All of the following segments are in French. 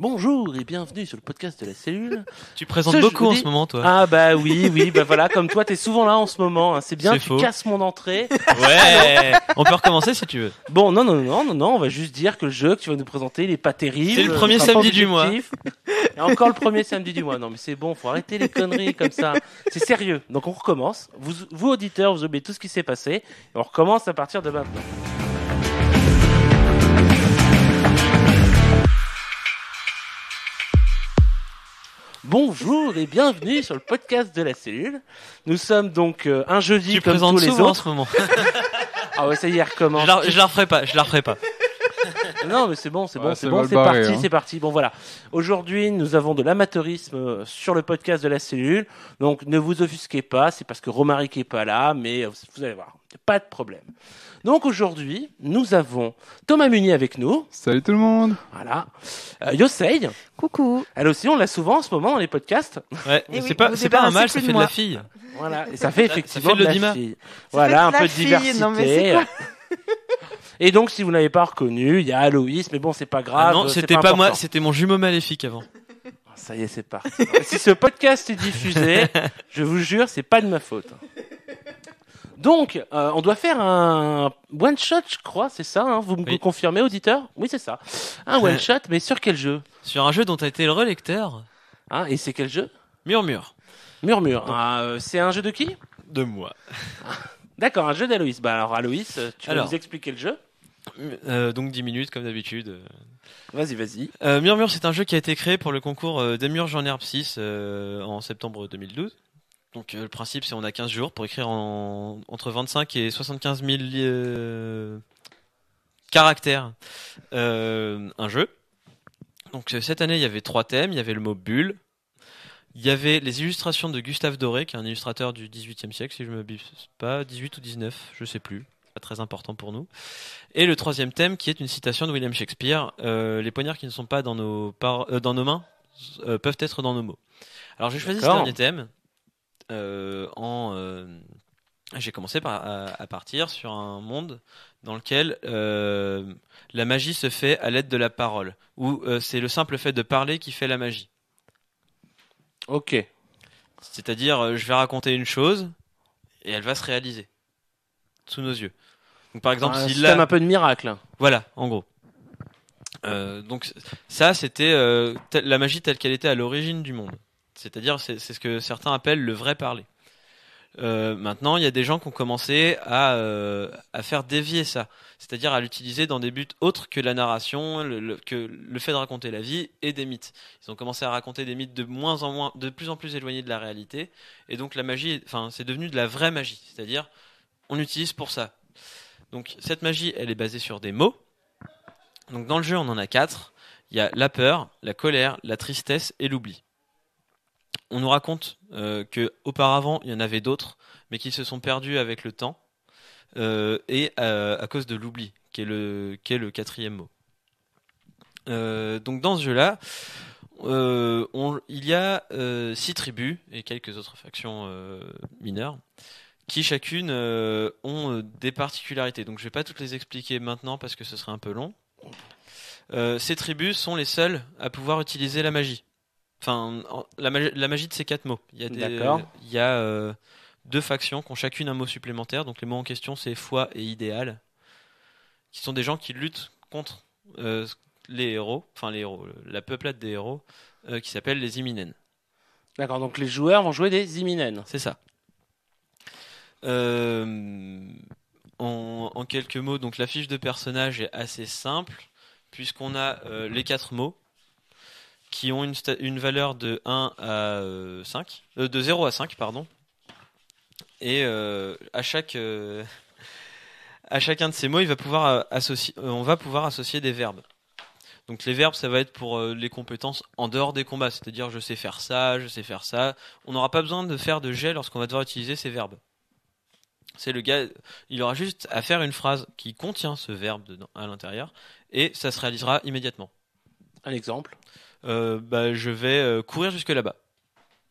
Bonjour et bienvenue sur le podcast de la cellule. Tu présentes beaucoup en ce moment, toi. Ah bah oui, oui, bah voilà, comme toi, t'es souvent là en ce moment. Hein. C'est bien, tu casses mon entrée. Ouais. on peut recommencer si tu veux. Bon, non, non, non, non, non, on va juste dire que le jeu que tu vas nous présenter, il est pas terrible. C'est le premier samedi du mois. Et encore le premier samedi du mois. Non, mais c'est bon, faut arrêter les conneries comme ça. C'est sérieux. Donc on recommence. Vous, vous auditeurs, vous oubliez tout ce qui s'est passé. on recommence à partir de maintenant. Bonjour et bienvenue sur le podcast de la cellule. Nous sommes donc euh, un jeudi tu comme tous les autres. en ce moment. ah ouais, ça y est, recommence. Je la, la pas, je pas. Non, mais c'est bon, c'est bon, c'est bon, c'est parti, hein. c'est parti. Bon, voilà. Aujourd'hui, nous avons de l'amateurisme euh, sur le podcast de la cellule. Donc, ne vous offusquez pas, c'est parce que Romaric n'est pas là, mais euh, vous allez voir, pas de problème. Donc aujourd'hui, nous avons Thomas Muni avec nous. Salut tout le monde. Voilà. Euh, Yosei. Coucou. Elle aussi, on l'a souvent en ce moment dans les podcasts. Ouais, eh c'est pas, un match, ça fait de, la fille. Voilà, et ça fait effectivement Voilà, un peu de diversité. et donc, si vous n'avez pas reconnu, il y a Aloïs, mais bon, c'est pas ah grave. non, c'était pas, pas moi, c'était mon jumeau maléfique avant. Ah, ça y est, c'est parti. si ce podcast est diffusé, je vous jure, c'est pas de ma faute. Donc, euh, on doit faire un one shot, je crois, c'est ça. Hein, vous me confirmez, auditeur Oui, c'est ça. Un one shot, mais sur quel jeu Sur un jeu dont tu as été le relecteur. Ah, et c'est quel jeu Murmure. Murmure. Ah, euh, c'est un jeu de qui De moi. Ah, d'accord, un jeu d'Aloïs. Bah alors, Aloïs, tu vas nous expliquer le jeu euh, donc 10 minutes comme d'habitude. Vas-y, vas-y. Euh, Murmure, c'est un jeu qui a été créé pour le concours des Murges en 6 en septembre 2012. Donc euh, le principe, c'est on a 15 jours pour écrire entre 25 et 75 000 euh, caractères euh, un jeu. Donc cette année, il y avait trois thèmes. Il y avait le mot bulle. Il y avait les illustrations de Gustave Doré, qui est un illustrateur du 18e siècle, si je ne me pas, 18 ou 19, je sais plus, pas très important pour nous. Et le troisième thème, qui est une citation de William Shakespeare, les poignards qui ne sont pas dans nos, dans nos mains peuvent être dans nos mots. Alors j'ai choisi ce dernier thème, euh, en euh, j'ai commencé par, à, partir sur un monde dans lequel euh, la magie se fait à l'aide de la parole, où c'est le simple fait de parler qui fait la magie. Ok. C'est-à-dire, je vais raconter une chose et elle va se réaliser sous nos yeux. Donc, par exemple, c'est un peu de miracle. Voilà, en gros. donc ça, c'était la magie telle qu'elle était à l'origine du monde. C'est-à-dire, c'est ce que certains appellent le vrai parler. Euh, maintenant, il y a des gens qui ont commencé euh, à, faire dévier ça, c'est-à-dire à, l'utiliser dans des buts autres que la narration, le, que le fait de raconter la vie et des mythes. Ils ont commencé à raconter des mythes de moins en moins, de plus en plus éloignés de la réalité, et donc la magie, enfin, c'est devenu de la vraie magie, c'est-à-dire on l'utilise pour ça. Donc cette magie, elle est basée sur des mots. Donc dans le jeu, on en a quatre. Il y a la peur, la colère, la tristesse et l'oubli on nous raconte qu'auparavant, euh, que auparavant il y en avait d'autres, mais qui se sont perdus avec le temps euh, et euh, à, cause de l'oubli, qui est le quatrième mot. donc dans ce jeu-là, il y a six tribus et quelques autres factions mineures qui chacune ont des particularités. Donc je ne vais pas toutes les expliquer maintenant parce que ce serait un peu long. ces tribus sont les seules à pouvoir utiliser la magie. Enfin, la, magie, de ces quatre mots. Il y a, il y euh, deux factions qui ont chacune un mot supplémentaire. Donc les mots en question, c'est foi et idéal, qui sont des gens qui luttent contre euh, les héros, enfin les héros, la peuplade des héros, euh, qui s'appelle les Iminens. D'accord, donc les joueurs vont jouer des Iminen. C'est ça. En, quelques mots, donc la fiche de personnage est assez simple, puisqu'on a les quatre mots qui ont une, valeur de 1 à 5, euh, euh, de 0 à 5, pardon. Et euh, à chaque à chacun de ces mots, il va pouvoir associer, on va pouvoir associer des verbes. Donc les verbes, ça va être pour les compétences en dehors des combats, c'est-à-dire je sais faire ça, je sais faire ça. On n'aura pas besoin de faire de jet lorsqu'on va devoir utiliser ces verbes. C'est le gars, il aura juste à faire une phrase qui contient ce verbe à l'intérieur et ça se réalisera immédiatement. Un exemple euh, bah, je vais euh, courir jusque là-bas.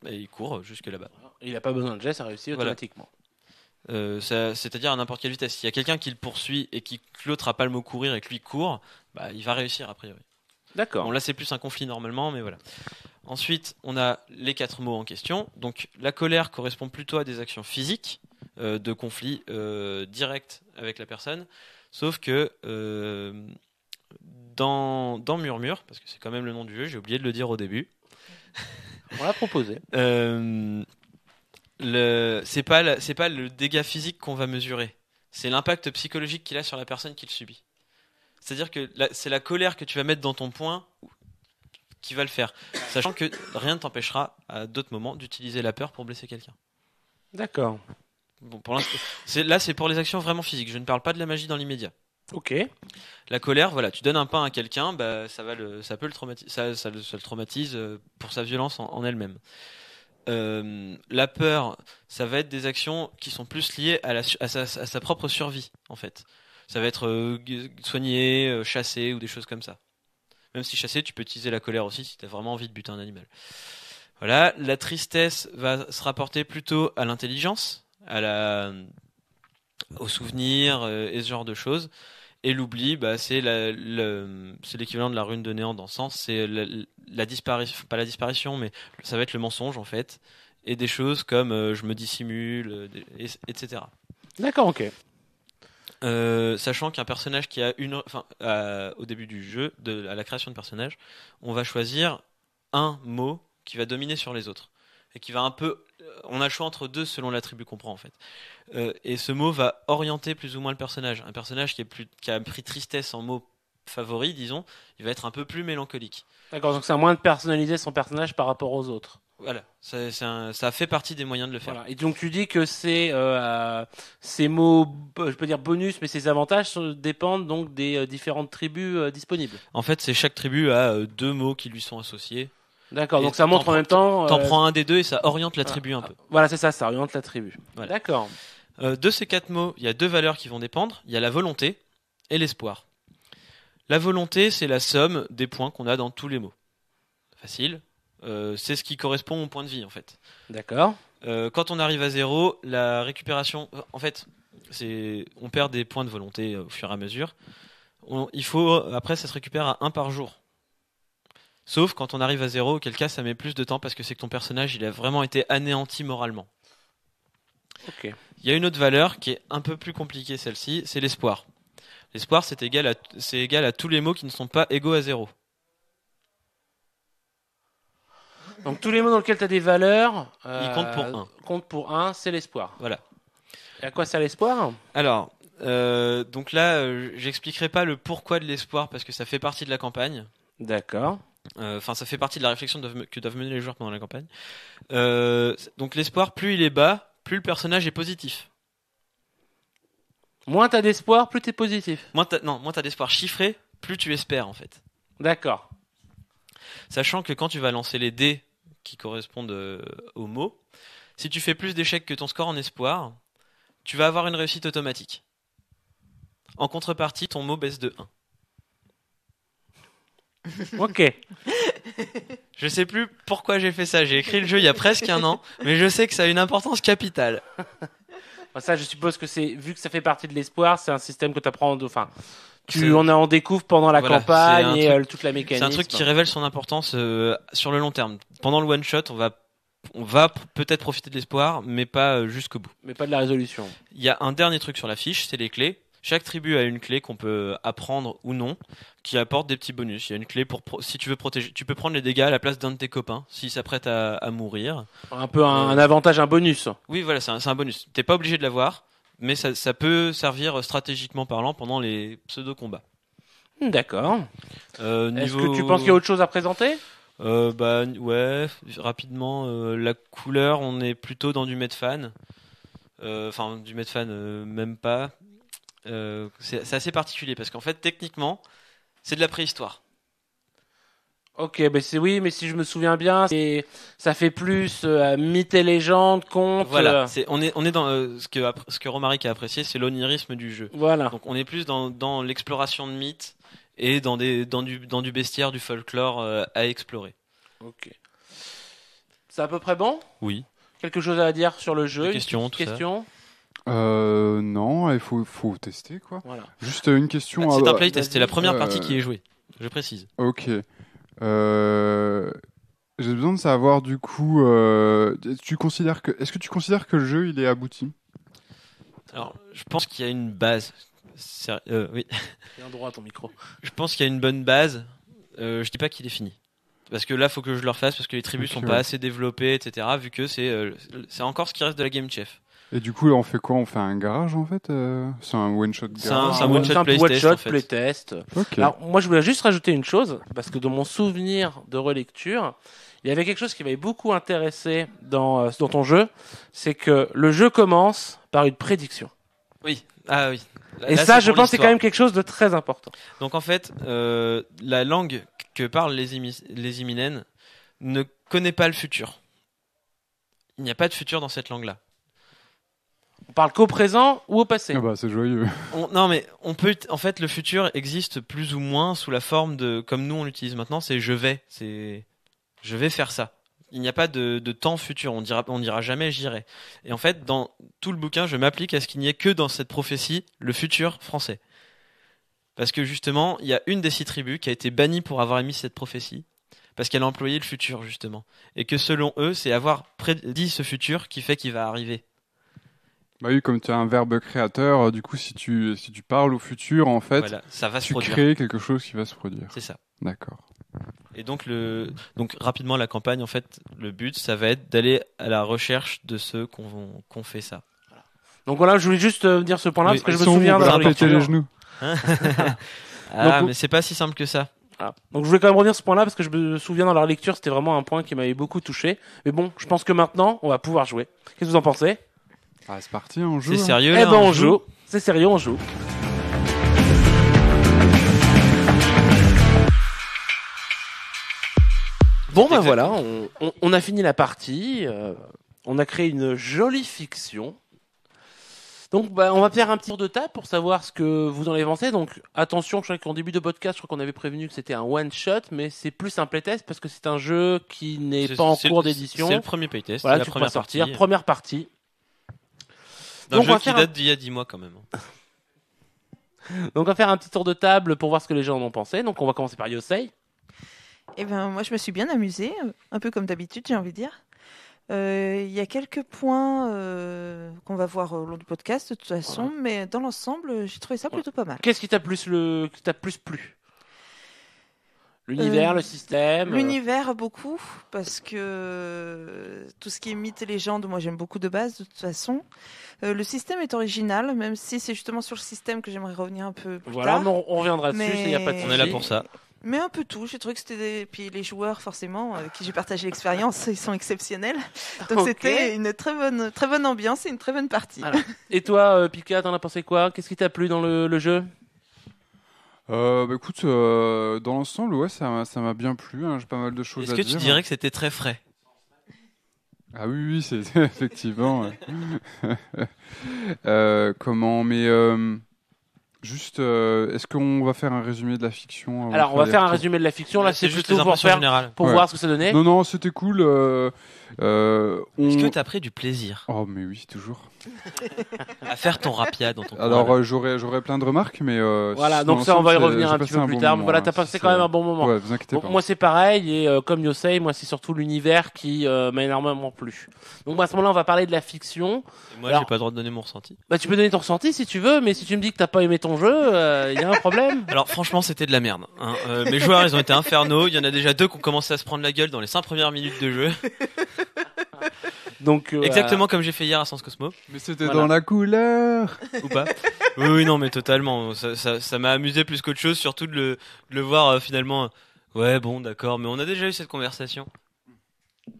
Et il court jusque là-bas. Il n'a pas besoin de jet, ça réussit automatiquement. Euh, c'est-à-dire à, n'importe quelle vitesse. S'il y a quelqu'un qui le poursuit et qui clôtera pas le mot courir et que lui court, bah, il va réussir a priori. D'accord. Bon, là c'est plus un conflit normalement, mais voilà. Ensuite, on a les quatre mots en question. Donc la colère correspond plutôt à des actions physiques, de conflit direct avec la personne. Sauf que dans, Murmure, parce que c'est quand même le nom du jeu, j'ai oublié de le dire au début. On l'a proposé. Euh, le, c'est pas le dégât physique qu'on va mesurer, c'est l'impact psychologique qu'il a sur la personne qui le subit. C'est-à-dire que c'est la colère que tu vas mettre dans ton point qui va le faire, sachant que rien ne t'empêchera à d'autres moments d'utiliser la peur pour blesser quelqu'un. D'accord. c'est, là c'est pour les actions vraiment physiques. Je ne parle pas de la magie dans l'immédiat. Ok. La colère, voilà, tu donnes un pain à quelqu'un, bah, ça, va le, ça peut le ça, le, traumatise euh, pour sa violence en, elle-même. Euh, la peur, ça va être des actions qui sont plus liées à, sa, propre survie, en fait. Ça va être euh, soigner, chasser ou des choses comme ça. Même si chasser, tu peux utiliser la colère aussi si tu as vraiment envie de buter un animal. Voilà, la tristesse va se rapporter plutôt à l'intelligence, à la, aux souvenirs et ce genre de choses. Et l'oubli, bah, c'est l'équivalent de la rune de néant dans le sens. C'est la, disparition, pas la disparition, mais ça va être le mensonge en fait. Et des choses comme euh, je me dissimule, euh, etc. D'accord, ok. Euh, sachant qu'un personnage qui a une, au début du jeu, à la création de personnage, on va choisir un mot qui va dominer sur les autres et qui va un peu. Euh, on a choix entre deux selon la tribu qu'on prend en fait. Euh, et ce mot va orienter plus ou moins le personnage. Un personnage qui, a pris tristesse en mot favori, disons, il va être un peu plus mélancolique. D'accord, donc c'est un moyen de personnaliser son personnage par rapport aux autres. Voilà, ça, fait partie des moyens de le faire. Et donc tu dis que ces, euh, ces mots, je peux dire bonus, mais ces avantages dépendent donc des différentes tribus disponibles. En fait, c'est chaque tribu a deux mots qui lui sont associés D'accord, donc ça montre en même temps. T'en euh, prends un des deux et ça oriente la ah, tribu un ah, peu. Voilà, c'est ça, ça oriente la tribu. D'accord. Euh, de ces quatre mots, il y a deux valeurs qui vont dépendre. Il y a la volonté et l'espoir. La volonté, c'est la somme des points qu'on a dans tous les mots. Facile. Euh, c'est ce qui correspond au point de vie, en fait. D'accord. quand on arrive à zéro, la récupération. En fait, c'est on perd des points de volonté au fur et à mesure. il faut après, ça se récupère à un par jour. Sauf quand on arrive à zéro, auquel cas ça met plus de temps parce que c'est que ton personnage il a vraiment été anéanti moralement. Il y a une autre valeur qui est un peu plus compliquée celle-ci, c'est l'espoir. L'espoir c'est égal, à, égal à tous les mots qui ne sont pas égaux à zéro. Donc tous les mots dans lesquels tu as des valeurs euh, ils comptent pour 1. Euh, comptent pour un, c'est l'espoir. Voilà. Et à quoi sert l'espoir Alors, euh, donc là, euh, j'expliquerai pas le pourquoi de l'espoir parce que ça fait partie de la campagne. D'accord. Euh, enfin, ça fait partie de la réflexion que doivent mener les joueurs pendant la campagne. Euh, donc l'espoir, plus il est bas, plus le personnage est positif. Moins t'as d'espoir, plus t'es positif. Moins non, moins t'as d'espoir chiffré, plus tu espères en fait. D'accord. Sachant que quand tu vas lancer les dés qui correspondent au euh, aux mots, si tu fais plus d'échecs que ton score en espoir, tu vas avoir une réussite automatique. En contrepartie, ton mot baisse de 1. Ok. Je sais plus pourquoi j'ai fait ça. J'ai écrit le jeu il y a presque un an, mais je sais que ça a une importance capitale. Bah, ça, je suppose que c'est vu que ça fait partie de l'espoir, c'est un système que tu apprends, enfin, tu en, en découvre pendant la campagne euh, toute la mécanique. C'est un truc qui révèle son importance euh, sur le long terme. Pendant le one shot, on va on va peut-être profiter de l'espoir, mais pas euh, jusqu'au bout. Mais pas de la résolution. Il y a un dernier truc sur la fiche, c'est les clés. Chaque tribu a une clé qu'on peut apprendre ou non, qui apporte des petits bonus. Il y a une clé pour si tu veux protéger, tu peux prendre les dégâts à la place d'un de tes copains s'il s'apprête à, mourir. Un peu un, avantage, un bonus. Oui, voilà, c'est un, un, bonus. T'es pas obligé de l'avoir, mais ça, peut servir stratégiquement parlant pendant les pseudo combats. Hmm, d'accord. Euh, Est-ce que tu penses qu'il y a autre chose à présenter euh, Bah ouais, rapidement euh, la couleur, on est plutôt dans du Medfan. Enfin, du fan même pas euh, c'est assez particulier parce qu'en fait, techniquement, c'est de la préhistoire. Ok, mais c'est oui, mais si je me souviens bien, ça fait plus euh, mythe et légende, conte. Voilà, euh, on est on est dans ce que ce que Romaric a apprécié, c'est l'onirisme du jeu. Voilà. Donc on est plus dans, dans l'exploration de mythes et dans des dans du dans du bestiaire, du folklore à explorer. Ok. C'est à peu près bon. Oui. Quelque chose à dire sur le jeu. Des questions, tout question. Euh, non, il faut, tester quoi. Juste une question. Bah, c'est un playtest, c'est la première euh, partie qui est jouée, je précise. Ok. Euh, j'ai besoin de savoir du coup, euh, tu considères que, est-ce que tu considères que le jeu il est abouti Alors, je pense qu'il y a une base. Euh, oui. Bien droit ton micro. Je pense qu'il y a une bonne base. Euh, je dis pas qu'il est fini, parce que là faut que je le refasse parce que les tribus sont pas assez développées, etc. Vu que c'est c'est encore ce qui reste de la game chef. Et du coup, on fait quoi On fait un garage en fait euh, C'est un one shot garage C'est un, one shot playtest. en fait. Alors, moi, je voulais juste rajouter une chose parce que dans mon souvenir de relecture, il y avait quelque chose qui m'avait beaucoup intéressé dans, euh, ton jeu, c'est que le jeu commence par une prédiction. Oui. Ah oui. et ça, je pense, c'est quand même quelque chose de très important. Donc en fait, euh, la langue que parlent les, les Iminen ne connaît pas le futur. Il n'y a pas de futur dans cette langue-là. On parle qu'au présent ou au passé. Ah bah, c'est joyeux. non, mais on peut. En fait, le futur existe plus ou moins sous la forme de, comme nous on l'utilise maintenant, c'est je vais, c'est je vais faire ça. Il n'y a pas de, temps futur. On dira, on dira jamais j'irai. Et en fait, dans tout le bouquin, je m'applique à ce qu'il n'y ait que dans cette prophétie le futur français. Parce que justement, il y a une des six tribus qui a été bannie pour avoir émis cette prophétie, parce qu'elle a employé le futur justement, et que selon eux, c'est avoir prédit ce futur qui fait qu'il va arriver. Bah oui, comme tu as un verbe créateur, euh, du coup, si tu, si tu parles au futur, en fait, ça va tu crées quelque chose qui va se produire. C'est ça. D'accord. Et donc, le, donc, rapidement, la campagne, en fait, le but, ça va être d'aller à la recherche de ceux qu'on qu'on fait ça. Donc voilà, je voulais juste euh, dire ce point-là, parce que je me souviens de la les genoux. Hein ah, mais c'est pas si simple que ça. Donc je voulais quand même revenir ce point-là parce que je me souviens dans la lecture, c'était vraiment un point qui m'avait beaucoup touché. Mais bon, je pense que maintenant, on va pouvoir jouer. Qu'est-ce que vous en pensez ah, c'est parti, on joue. C'est hein. sérieux. eh ben, on, joue. C'est sérieux, on joue. Bon ben voilà, on, a fini la partie, euh, on a créé une jolie fiction. Donc ben, on va faire un petit tour de table pour savoir ce que vous en avez pensé. Donc attention, je crois qu'en début de podcast, je crois qu'on avait prévenu que c'était un one shot, mais c'est plus un playtest parce que c'est un jeu qui n'est pas en cours d'édition. C'est le premier playtest, voilà, la tu première sortir. Première partie jeu qui date d'il y a 10 mois quand même. Donc on va faire un petit tour de table pour voir ce que les gens en ont pensé. Donc on va commencer par Yosei. Eh ben moi je me suis bien amusé, euh, un peu comme d'habitude j'ai envie de dire. Euh, il y a quelques points euh, qu'on va voir au long du podcast de toute façon, mais dans l'ensemble j'ai trouvé ça plutôt pas mal. Qu'est-ce qui t'a plus le, t'a plus plu L'univers, euh, le système. Euh. L'univers beaucoup parce que euh, tout ce qui est mythe et légende, moi j'aime beaucoup de base de toute façon. le système est original, même si c'est justement sur le système que j'aimerais revenir un peu plus tard. Voilà, on, reviendra dessus, il n'y a pas de... On là pour ça. Mais un peu tout, j'ai trouvé que c'était des... puis les joueurs forcément avec qui j'ai partagé l'expérience, ils sont exceptionnels. Donc c'était une très bonne très bonne ambiance et une très bonne partie. Et toi Pika, t'en as pensé quoi Qu'est-ce qui t'a plu dans le jeu euh, bah, Écoute, euh, dans l'ensemble, ouais, ça, ça m'a bien plu. Hein, j'ai pas mal de choses Est-ce que tu dirais hein. que c'était très frais ah oui, oui, c'est effectivement. Euh, comment Mais juste, est-ce qu'on va faire un résumé de la fiction Alors, on va faire un résumé de la fiction. Là, c'est juste pour, faire, pour voir ce que ça donnait. Non, non, c'était cool. Est-ce on... que t'as pris du plaisir Oh, mais oui, toujours à faire ton rapia dans ton Alors euh, j'aurais plein de remarques mais euh, voilà donc ça on va y revenir euh, un petit peu plus tard mais voilà hein, t'as passé quand même un bon moment. Ouais, vous inquiétez pas. Moi c'est pareil et comme comme Yosei moi c'est surtout l'univers qui m'a énormément plu. Donc bah, à ce moment-là on va parler de la fiction. moi j'ai pas le droit de donner mon ressenti. Bah tu peux donner ton ressenti si tu veux mais si tu me dis que t'as pas aimé ton jeu il y a un problème. Alors franchement c'était de la merde. Hein. mes joueurs ils ont été infernaux il y en a déjà deux qui ont commencé à se prendre la gueule dans les cinq premières minutes de jeu. Donc, euh, Exactement comme j'ai fait hier à Sens Cosmo. Mais c'était dans la couleur Ou pas oui, non, mais totalement. Ça m'a amusé plus qu'autre chose, surtout de le, voir euh, finalement. Euh, ouais, bon, d'accord, mais on a déjà eu cette conversation.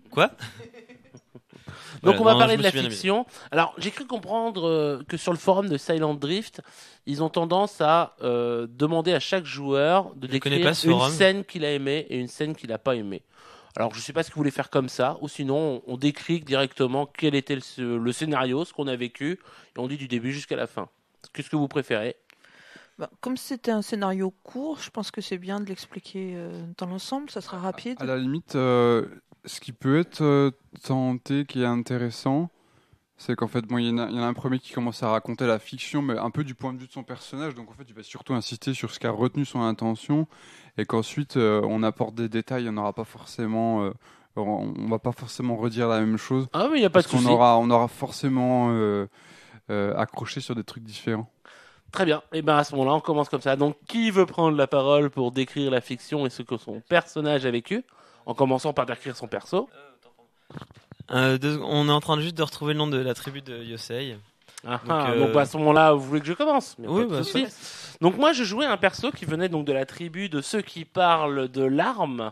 Quoi donc on va parler de la fiction. Alors j'ai cru comprendre que sur le forum de Silent Drift, ils ont tendance à demander à chaque joueur de décrire une scène qu'il a aimée et une scène qu'il n'a pas aimée. Alors, je ne sais pas ce que vous voulez faire comme ça, ou sinon, on, décrit directement quel était le, scénario, ce qu'on a vécu, et on dit du début jusqu'à la fin. Qu'est-ce que vous préférez bah, Comme c'était un scénario court, je pense que c'est bien de l'expliquer euh, dans l'ensemble, ça sera rapide. À, la limite, euh, ce qui peut être euh, tenté, qui est intéressant, c'est qu'en fait, bon, il y, en a, un premier qui commence à raconter la fiction, mais un peu du point de vue de son personnage. Donc, en fait, il va surtout insister sur ce qu'a retenu son intention, et qu'ensuite, euh, on apporte des détails. On n'aura pas forcément, euh, on, va pas forcément redire la même chose. Ah, oui, il n'y a pas de souci. On aura, on aura forcément euh, accroché sur des trucs différents. Très bien. Et eh ben à ce moment-là, on commence comme ça. Donc, qui veut prendre la parole pour décrire la fiction et ce que son personnage a vécu, en commençant par décrire son perso? Euh, on est en train de juste de retrouver le nom de la tribu de Yosei. Ah, donc, euh, bah, à ce moment-là, vous voulez que je commence Oui, bah, Donc moi, je jouais un perso qui venait donc de la tribu de ceux qui parlent de l'arme,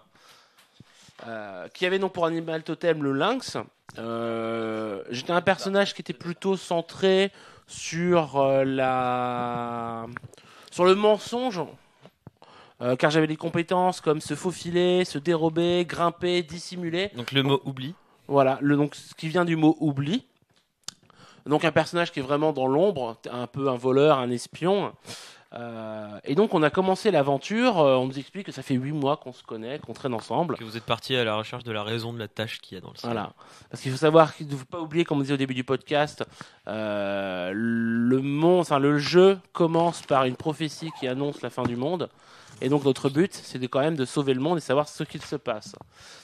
euh, qui avait donc pour animal totem le lynx. J'étais un personnage qui était plutôt centré sur la sur le mensonge. car j'avais des compétences comme se faufiler, se dérober, grimper, dissimuler. Donc le mot oubli voilà, donc, ce qui vient du mot oubli. Donc un personnage qui est vraiment dans l'ombre, un peu un voleur, un espion. Euh, et donc on a commencé l'aventure, euh, on nous explique que ça fait huit mois qu'on se connaît, qu'on traîne ensemble. Que vous êtes parti à la recherche de la raison de la tâche qu'il y a dans le ciel. Voilà. Parce qu'il faut savoir, qu'il ne faut pas oublier, comme on disait au début du podcast, euh, le, monde, le jeu commence par une prophétie qui annonce la fin du monde. Et donc notre but, c'est quand même de sauver le monde et savoir ce qu'il se passe.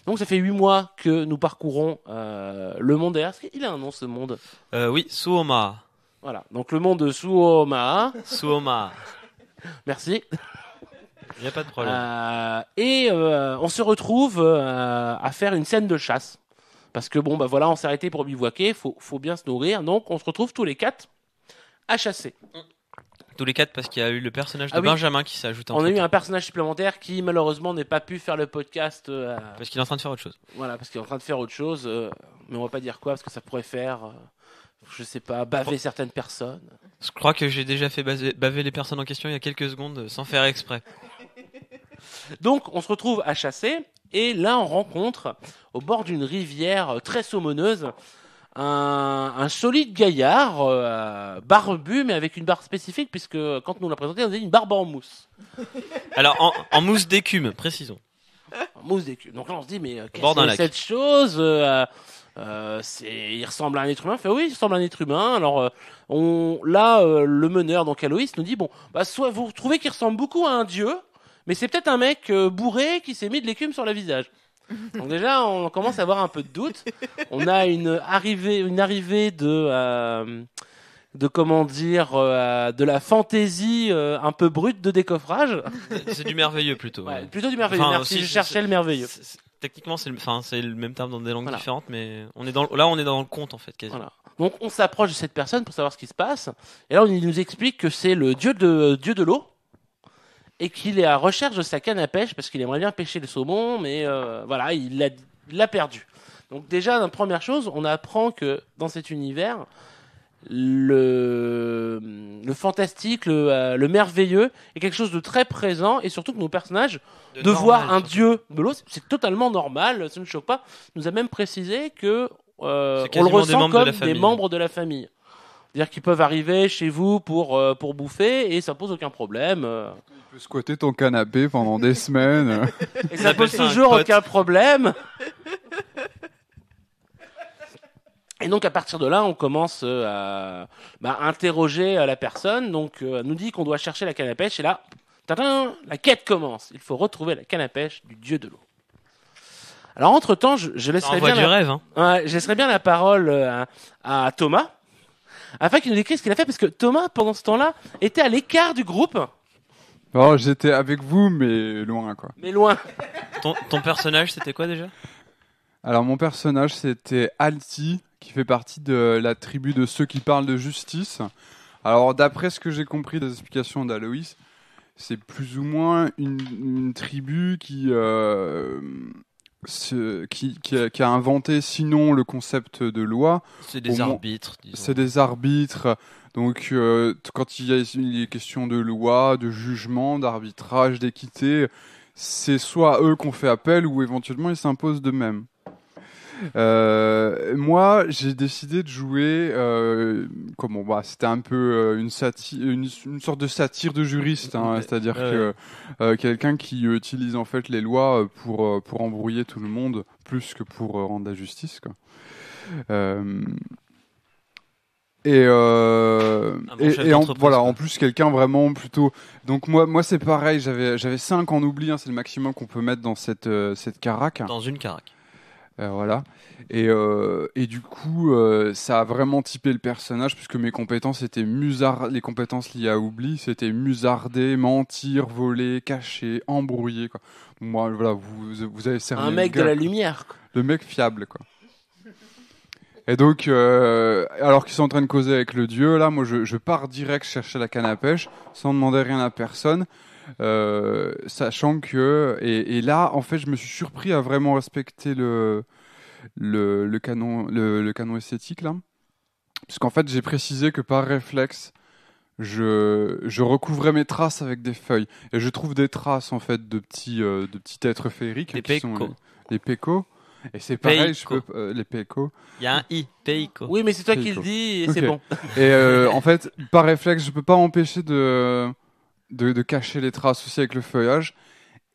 Donc ça fait huit mois que nous parcourons euh, le monde Est-ce Il a un nom ce monde euh, Oui, Suoma. Voilà, donc le monde de Suoma. Suoma. Merci. Il n'y a pas de problème. Euh, et on se retrouve à faire une scène de chasse. Parce que bon, bah voilà, on s'est arrêté pour bivouaquer, faut, faut bien se nourrir. Donc on se retrouve tous les quatre à chasser. Mm. Tous les quatre parce qu'il y a eu le personnage de ah Benjamin qui s'est ajouté. On a eu un personnage supplémentaire qui malheureusement n'est pas pu faire le podcast. Euh, parce qu'il est en train de faire autre chose. Voilà, parce qu'il est en train de faire autre chose. Euh, mais on va pas dire quoi, parce que ça pourrait faire, euh, je sais pas, baver certaines personnes. Je crois que j'ai déjà fait baver les personnes en question il y a quelques secondes sans faire exprès. Donc, on se retrouve à chasser. Et là, on rencontre, au bord d'une rivière très saumoneuse, un, solide gaillard, euh, barbu, mais avec une barbe spécifique, puisque quand nous l'a présenté, on dit une barbe en mousse. Alors, en, mousse d'écume, précisons. En mousse d'écume. Donc là, on se dit, mais euh, qu'est-ce que c'est cette chose euh, il ressemble à un être humain. Fait oui, il ressemble à un être humain. Alors là, le meneur, donc Aloïs, nous dit bon, bah soit vous trouvez qu'il ressemble beaucoup à un dieu, mais c'est peut-être un mec bourré qui s'est mis de l'écume sur le visage. Donc déjà, on commence à avoir un peu de doute. On a une arrivée, une arrivée de, euh, de comment dire, euh, de la fantaisie euh, un peu brute de décoffrage. C'est du merveilleux plutôt. Plutôt du merveilleux. Merci, je cherchais le merveilleux. techniquement, c'est le, même terme dans des langues différentes, mais on est dans, là, on est dans le conte en fait, quasiment. Donc on s'approche de cette personne pour savoir ce qui se passe, et là il nous explique que c'est le dieu de dieu de l'eau et qu'il est à recherche de sa canne à pêche parce qu'il aimerait bien pêcher le saumon, mais euh, voilà, il l'a, perdu. Donc déjà, la première chose, on apprend que dans cet univers, le, fantastique, euh, le, merveilleux est quelque chose de très présent et surtout que nos personnages, de, voir un dieu de l'eau, c'est- totalement normal, ça ne choque pas. nous a même précisé que euh, on le ressent comme des membres de la famille. C'est-à-dire qu'ils peuvent arriver chez vous pour, euh, pour bouffer et ça pose aucun problème. Euh. Tu peux squatter ton canapé pendant des semaines. et ça pose toujours aucun problème. Et donc à partir de là, on commence euh, à bah, interroger la personne. Donc elle nous dit qu'on doit chercher la canne et là, la quête commence. Il faut retrouver la canne du dieu de l'eau. Alors entre temps, je, laisserai bien, la... Hein. je laisserai bien la parole à Thomas afin qu'il nous décrit ce qu'il a fait, parce que Thomas, pendant ce temps-là, était à l'écart du groupe. Oh, j'étais avec vous, mais loin, quoi. Mais loin. ton, personnage, c'était quoi déjà Alors, mon personnage, c'était Alti, qui fait partie de la tribu de ceux qui parlent de justice. Alors, d'après ce que j'ai compris des explications d'Aloïs, c'est plus ou moins une, tribu qui, euh, qui, a, inventé sinon le concept de loi. C'est des arbitres. C'est des arbitres. Donc euh, quand il y a des questions de loi, de jugement, d'arbitrage, d'équité, c'est soit eux qu'on fait appel ou éventuellement ils s'imposent d'eux-mêmes. Euh, moi, j'ai décidé de jouer. Euh, comment bah, C'était un peu euh, une, une, sorte de satire de juriste, hein, c'est-à-dire que quelqu'un qui utilise en fait les lois pour pour embrouiller tout le monde plus que pour rendre la justice. Quoi. Et, en, voilà, en plus quelqu'un vraiment plutôt. Donc moi, moi c'est pareil. J'avais, j'avais 5 en oubli. Hein, c'est le maximum qu'on peut mettre dans cette cette carac. Dans une carac. Euh, voilà. Euh, et, du coup, euh, ça a vraiment typé le personnage, puisque mes compétences étaient musard... les compétences liées à oubli, c'était musarder, mentir, voler, cacher, embrouiller. Quoi. Moi, voilà, vous, avez servi. Un mec de la lumière. Le mec fiable, quoi. Et donc, alors qu'ils sont en train de causer avec le dieu, là, moi, je, je pars direct chercher la canne à pêche, sans demander rien à personne. Euh, sachant que et, là en fait je me suis surpris à vraiment respecter le le, canon le, canon esthétique là, parce qu'en fait j'ai précisé que par réflexe je, je, recouvrais mes traces avec des feuilles. Et je trouve des traces, en fait, de petits, euh, de petits êtres féeriques. Les qui péco. les, pécos. Et c'est pareil, je peux, euh, les pécos. Il y a un i, péico Oui, mais c'est toi qui le dis, et c'est bon. Et en fait, par réflexe, je peux pas empêcher de de, cacher les traces aussi avec le feuillage.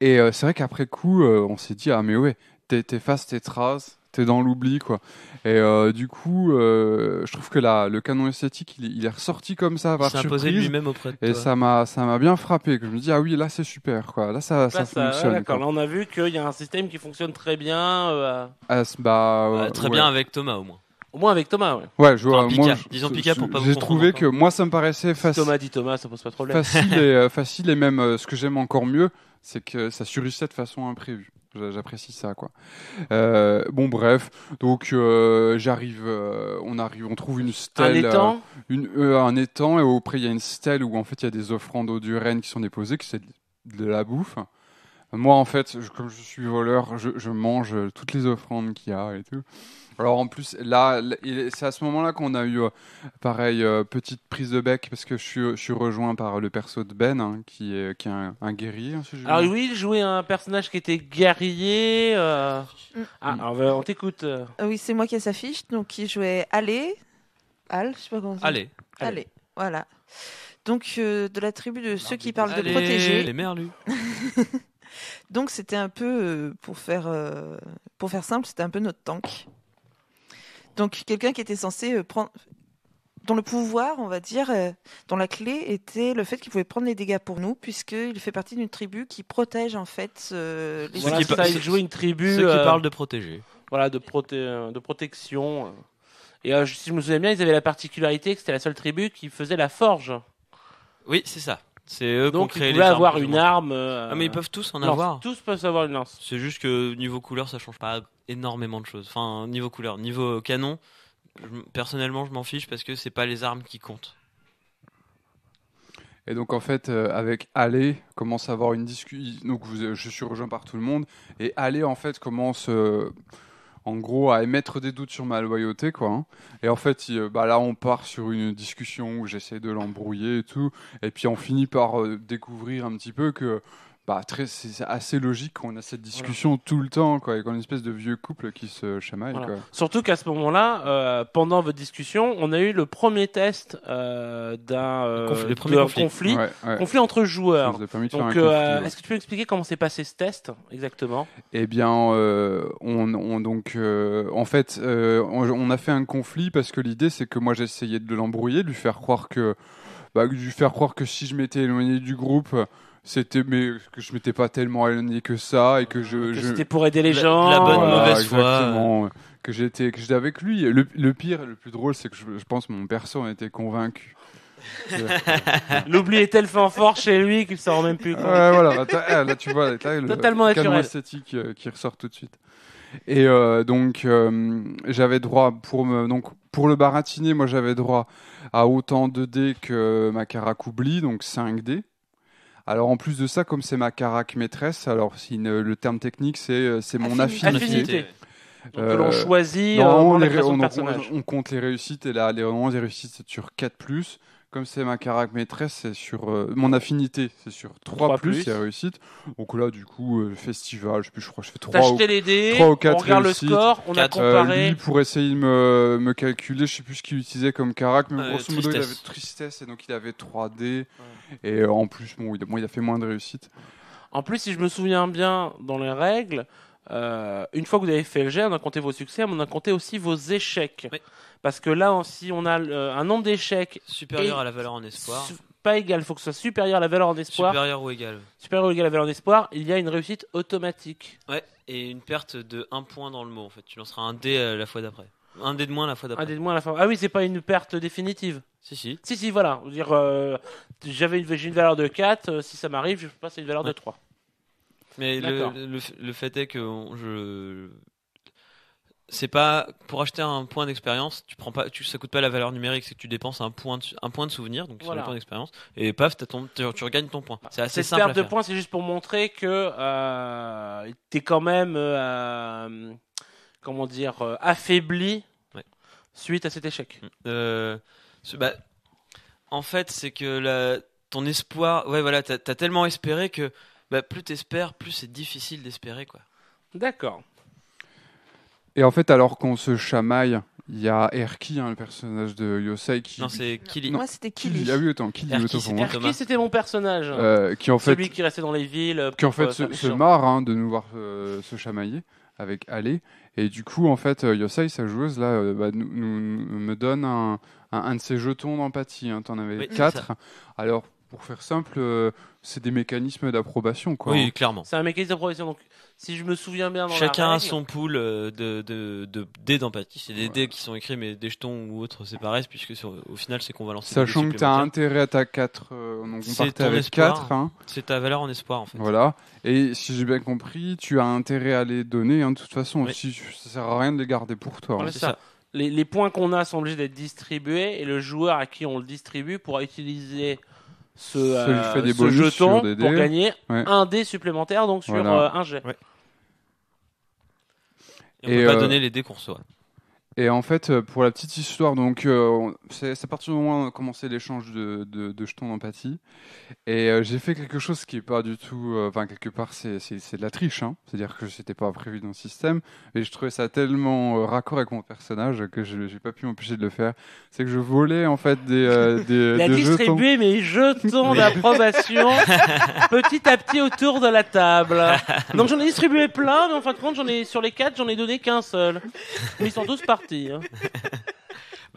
Et euh, c'est vrai qu'après coup, euh, on s'est dit, ah mais ouais, t'effaces tes traces, t'es dans l'oubli, quoi. Et euh, du coup, je trouve que la, le canon esthétique, il, est ressorti comme ça, par imposé lui-même auprès de Et ça m'a, bien frappé, que je me dis, ah oui, là c'est super, quoi. Là ça, ça, fonctionne. là on a vu qu'il y a un système qui fonctionne très bien. Ah, bah, très bien avec Thomas, au moins. Au moins avec Thomas, ouais. Ouais, Disons Pika pour pas J'ai trouvé que moi, ça me paraissait facile. Thomas dit Thomas, ça pose pas de problème. Facile et, euh, facile et même euh, ce que j'aime encore mieux, c'est que ça surgissait de façon imprévue. J'apprécie ça, quoi. Euh, bon, bref, donc j'arrive, on arrive, on trouve une stèle, un étang, une, un étang, et auprès il y a une stèle où en fait il y a des offrandes aux du Rennes qui sont déposées, qui c'est de la bouffe. Moi, en fait, comme je suis voleur, je, je mange toutes les offrandes qu'il y a et tout. Alors en plus, là, c'est à ce moment-là qu'on a eu, euh, pareil, euh, petite prise de bec, parce que je suis, rejoint par le perso de Ben, hein, qui, est, un, guerrier. alors oui, il jouait un personnage qui était guerrier. Euh. Mm. Ah, alors, on t'écoute. Oui, c'est moi qui s'affiche. donc qui jouait Allez. Al, je sais pas comment ça Allez. voilà. Donc de la tribu de ceux qui parlent de protéger. Les merlus. donc c'était un peu, pour, faire, pour faire simple, c'était un peu notre tank. Donc quelqu'un qui était censé euh, prendre dont le pouvoir, on va dire, euh, dont la clé était le fait qu'il pouvait prendre les dégâts pour nous, puisqu'il fait partie d'une tribu qui protège en fait les une tribu ceux qui euh, parle de protéger. Voilà, de, proté de protection. Et si je me souviens bien, ils avaient la particularité que c'était la seule tribu qui faisait la forge. Oui, c'est ça. C'est eux Donc, qui ont créé ils avoir une arme. Euh, ah, mais ils peuvent tous en avoir. Tous peuvent avoir une lance. C'est juste que niveau couleur, ça change pas énormément de choses. Enfin, niveau couleur, niveau canon, personnellement, je m'en fiche parce que c'est pas les armes qui comptent. Et donc en fait, euh, avec Allé, commence à avoir une discussion. Donc je suis rejoint par tout le monde. Et Allé, en fait, commence euh, en gros à émettre des doutes sur ma loyauté quoi. Hein. Et en fait, euh, bah, là on part sur une discussion où j'essaie de l'embrouiller et tout et puis on finit par euh, découvrir un petit peu que bah, c'est assez logique qu'on a cette discussion tout le temps, quoi, et qu'on une espèce de vieux couple qui se chamaille. Quoi. Surtout qu'à ce moment-là, euh, pendant votre discussion, on a eu le premier test d'un conflit, conflit, entre joueurs. Donc, euh, est-ce que tu peux expliquer comment s'est passé ce test exactement Eh bien, euh, on, donc, en fait, on, a fait un conflit parce que l'idée, c'est que moi, j'essayais de l'embrouiller, de lui faire croire que bah, lui faire croire que si je m'étais éloigné du groupe, c'était mais que je m'étais pas tellement éloigné que ça et que je, c'était pour aider les gens la, bonne la mauvaise foi que j'étais que j'étais avec lui le, pire le plus drôle c'est que je, pense mon perso a était convaincu L'oubli est tellement fort chez lui qu'il s'en rend même plus compte. Ouais, voilà, eh, là, tu vois, le Totalement canon esthétique euh, qui ressort tout de suite. Et euh, donc euh, j'avais droit pour me donc pour le baratiner, moi j'avais droit à autant de dés que ma coubli donc 5 dés. Alors en plus de ça, comme c'est ma carac maîtresse, alors le terme technique c'est euh, c'est mon affinité. affinité. Euh, donc, que l'on choisit non, euh, on, on, compte les réussites et là les, les réussites c'est sur 4 plus comme c'est ma carac maîtresse, c'est sur mon affinité, c'est sur 3, 3 plus, réussite. Donc là, du coup, festival, je, sais plus, je crois que je fais 3 ou, les dés, 3 ou 4 on regarde le score, on a comparé. Euh, lui, pour essayer de me, calculer, je sais plus ce qu'il utilisait comme carac, mais grosso modo, il avait tristesse et donc il avait 3 dés. Et euh, en plus, il, a fait moins de réussites. En plus, si je me souviens bien dans les règles, euh, une fois que vous avez fait le jet, on a compté vos succès, mais on a compté aussi vos échecs. Parce que là, si on a euh, un nombre d'échecs supérieur à la valeur en espoir, pas égal, il faut que ce soit supérieur à la valeur en espoir. Supérieur ou égal. Supérieur ou égal à la valeur en espoir, il y a une réussite automatique. Ouais, et une perte de 1 point dans le mot en fait. Tu lanceras un dé la fois d'après. Un dé de moins la fois d'après. moins la fois. Ah oui, c'est pas une perte définitive. Si, si. Si, si, voilà. Dire, euh, j'avais une, j'ai une valeur de 4, euh, si ça m'arrive, je passe à une valeur de 3. Mais le, le, fait est que je. C'est pas pour acheter un point d'expérience, tu prends pas, tu, ça coûte pas la valeur numérique, c'est que tu dépenses un point de, un point de souvenir, donc c'est point d'expérience, et paf, ton- tu, regagnes ton point. C'est assez simple. Cette perte de points, c'est juste pour montrer que euh, t'es quand même, euh, comment dire, affaibli suite à cet échec mm. euh, bah, En fait, c'est que la, ton espoir, ouais, voilà, t'as as tellement espéré que bah, plus t'espères, plus c'est difficile d'espérer, quoi. D'accord. Et en fait, alors qu'on se chamaille, il y a Erki, hein, le personnage de Yosei qui. Non, c'est Kili. Moi, c'était Kili. Ah oui, attends, Kili, Erki, Erki, c'était mon personnage. Euh, qui fait. Celui qui restait dans les villes. Qui en fait euh, se, marre hein, de nous voir se chamailler avec aller Et du coup, en fait, euh, Yosei, sa joueuse, là, euh, bah, me donne un, un, de ses jetons d'empathie. Hein. Tu en avais quatre. Alors, pour faire simple, euh, c'est des mécanismes d'approbation. Quoi. Oui, hein. clairement. C'est un mécanisme d'approbation. Donc, si je me souviens bien. Chacun a son pool euh, de, dés d'empathie. C'est des dés qui sont écrits, mais des jetons ou autres, c'est puisque au final, c'est qu'on va lancer. Sachant que tu as intérêt à ta 4, euh, donc on partait avec 4. Hein. C'est ta valeur en espoir, en fait. Voilà. Et si j'ai bien compris, tu as intérêt à les donner, hein, de toute façon. Si, ça sert à rien de les garder pour toi. Hein. Les, points qu'on a sont obligés d'être distribués, et le joueur à qui on le distribue pourra utiliser ce, euh, des jeton pour gagner un dé supplémentaire donc sur un jet. Et on et peut pas euh, donner les décours et en fait, euh, pour la petite histoire, donc euh, c'est à partir du moment où a commencé l'échange de, jetons d'empathie. Et euh, j'ai fait quelque chose qui est pas du tout, enfin quelque part, c'est de la triche. Hein. C'est-à-dire que c'était pas prévu dans le système. Et je trouvais ça tellement raccord avec mon personnage que je n'ai pas pu m'empêcher de le faire. C'est que je volais en fait des, des, Il a distribué mes jetons d'approbation petit à petit autour de la table. Donc j'en ai distribué plein, mais en fin de compte, j'en ai sur les quatre, j'en ai donné qu'un seul. Mais ils sont tous partis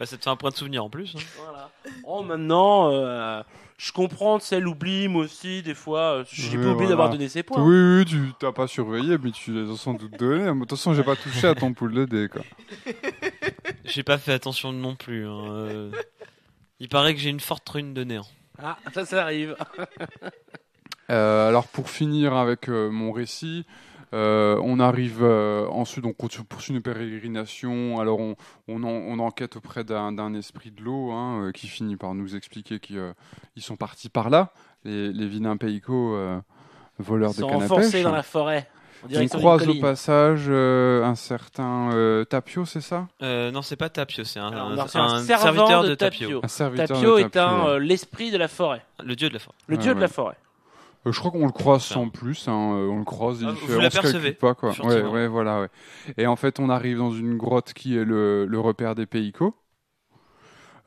ça te fait un point de souvenir en plus. Hein. Oh, maintenant, euh, je comprends, c'est l'oubli, moi aussi, des fois. Euh, j'ai oublié d'avoir donné ses points. Oui, oui, tu t'as pas surveillé, mais tu les as sans doute donné hein. De toute façon, j'ai pas touché à ton pool de dés, quoi. J'ai pas fait attention non plus. Hein, euh. Il paraît que j'ai une forte rune de néant. Ah, ça, ça arrive. alors pour finir avec mon récit, euh, on arrive euh, ensuite, on poursuit une pérégrination. Alors on, enquête auprès d'un esprit de l'eau hein, euh, qui finit par nous expliquer qu'ils sont partis par là, les, les vilains voleurs de canapés. Ils sont enfoncés dans la forêt. On croise au passage un certain Tapio, c'est ça Non, c'est pas Tapio, c'est un, serviteur de, Tapio. Tapio. Un est l'esprit de la forêt. Le dieu de la forêt. Le ah, dieu de la forêt. Euh, je crois qu'on le croise sans plus, hein, euh, on le croise, il ah, fait, se pas quoi. Ouais, hein. ouais, voilà. Et en fait, on arrive dans une grotte qui est le, le repère des P.I.C.O.,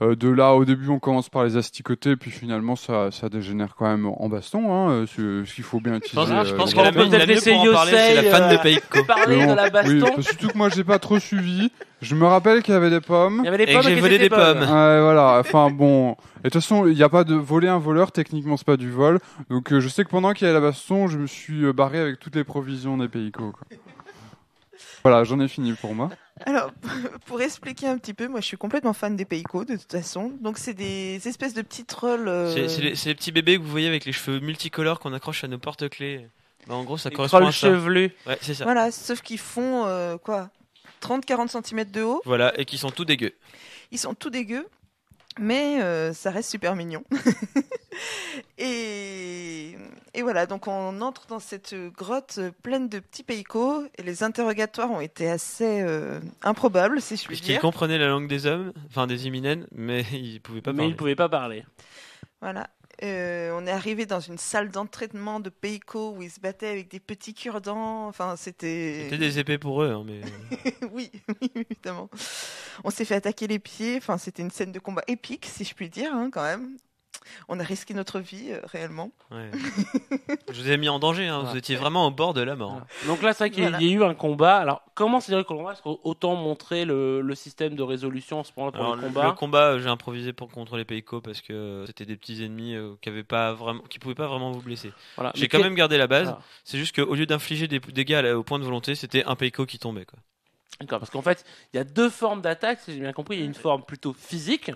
euh, de là, au début, on commence par les asticotés, puis finalement, ça, dégénère quand même en baston, hein, euh, ce, qu'il faut bien utiliser. je euh, pense qu'on peut peut-être la de parler de la baston. surtout que moi, j'ai pas trop suivi. Je me rappelle qu'il y avait des pommes. Il y avait des pommes et j'ai volé des pommes. voilà. Enfin bon. Et de toute façon, il n'y a pas de voler un voleur. Techniquement, c'est pas du vol. Donc, je sais que pendant qu'il y avait la baston, je me suis barré avec toutes les provisions des Pays Voilà, j'en ai fini pour moi. Alors, pour expliquer un petit peu, moi je suis complètement fan des Peiko de toute façon. Donc, c'est des espèces de petits trolls. Euh, c'est les, petits bébés que vous voyez avec les cheveux multicolores qu'on accroche à nos porte-clés. Bah, en gros, ça correspond à ça. chevelu. Ouais, c'est ça. Voilà, sauf qu'ils font euh, quoi 30-40 cm de haut. Voilà, et qui sont tout dégueux. Ils sont tout dégueux. Mais euh, ça reste super mignon. et, voilà, donc on entre dans cette grotte pleine de petits peicots. Et les interrogatoires ont été assez euh, improbables, si je puis dire. qu'ils comprenaient la langue des hommes, enfin des imminents, mais ils ne pouvaient pas mais Ils pouvaient pas parler. Voilà. Euh, on est arrivé dans une salle d'entraînement de Peiko où ils se battaient avec des petits cure-dents. Enfin, c'était. des épées pour eux, hein, mais. Euh. oui, évidemment. On s'est fait attaquer les pieds. Enfin, c'était une scène de combat épique, si je puis dire, hein, quand même on a risqué notre vie euh, réellement. je vous ai mis en danger, hein. vous étiez vraiment au bord de la mort. Donc là, c'est vrai qu'il y a eu un combat. Alors, comment c'est vrai que l'on autant montrer le, système de résolution en ce moment pour le combat Le combat, euh, j'ai improvisé pour contre les Peico parce que c'était des petits ennemis euh, qui ne pouvaient pas vraiment vous blesser. J'ai quand même gardé la base. C'est juste qu'au lieu d'infliger des dégâts au point de volonté, c'était un Peico qui tombait. D'accord, parce qu'en fait, il y a deux formes d'attaque, si j'ai bien compris. Il y a une forme plutôt physique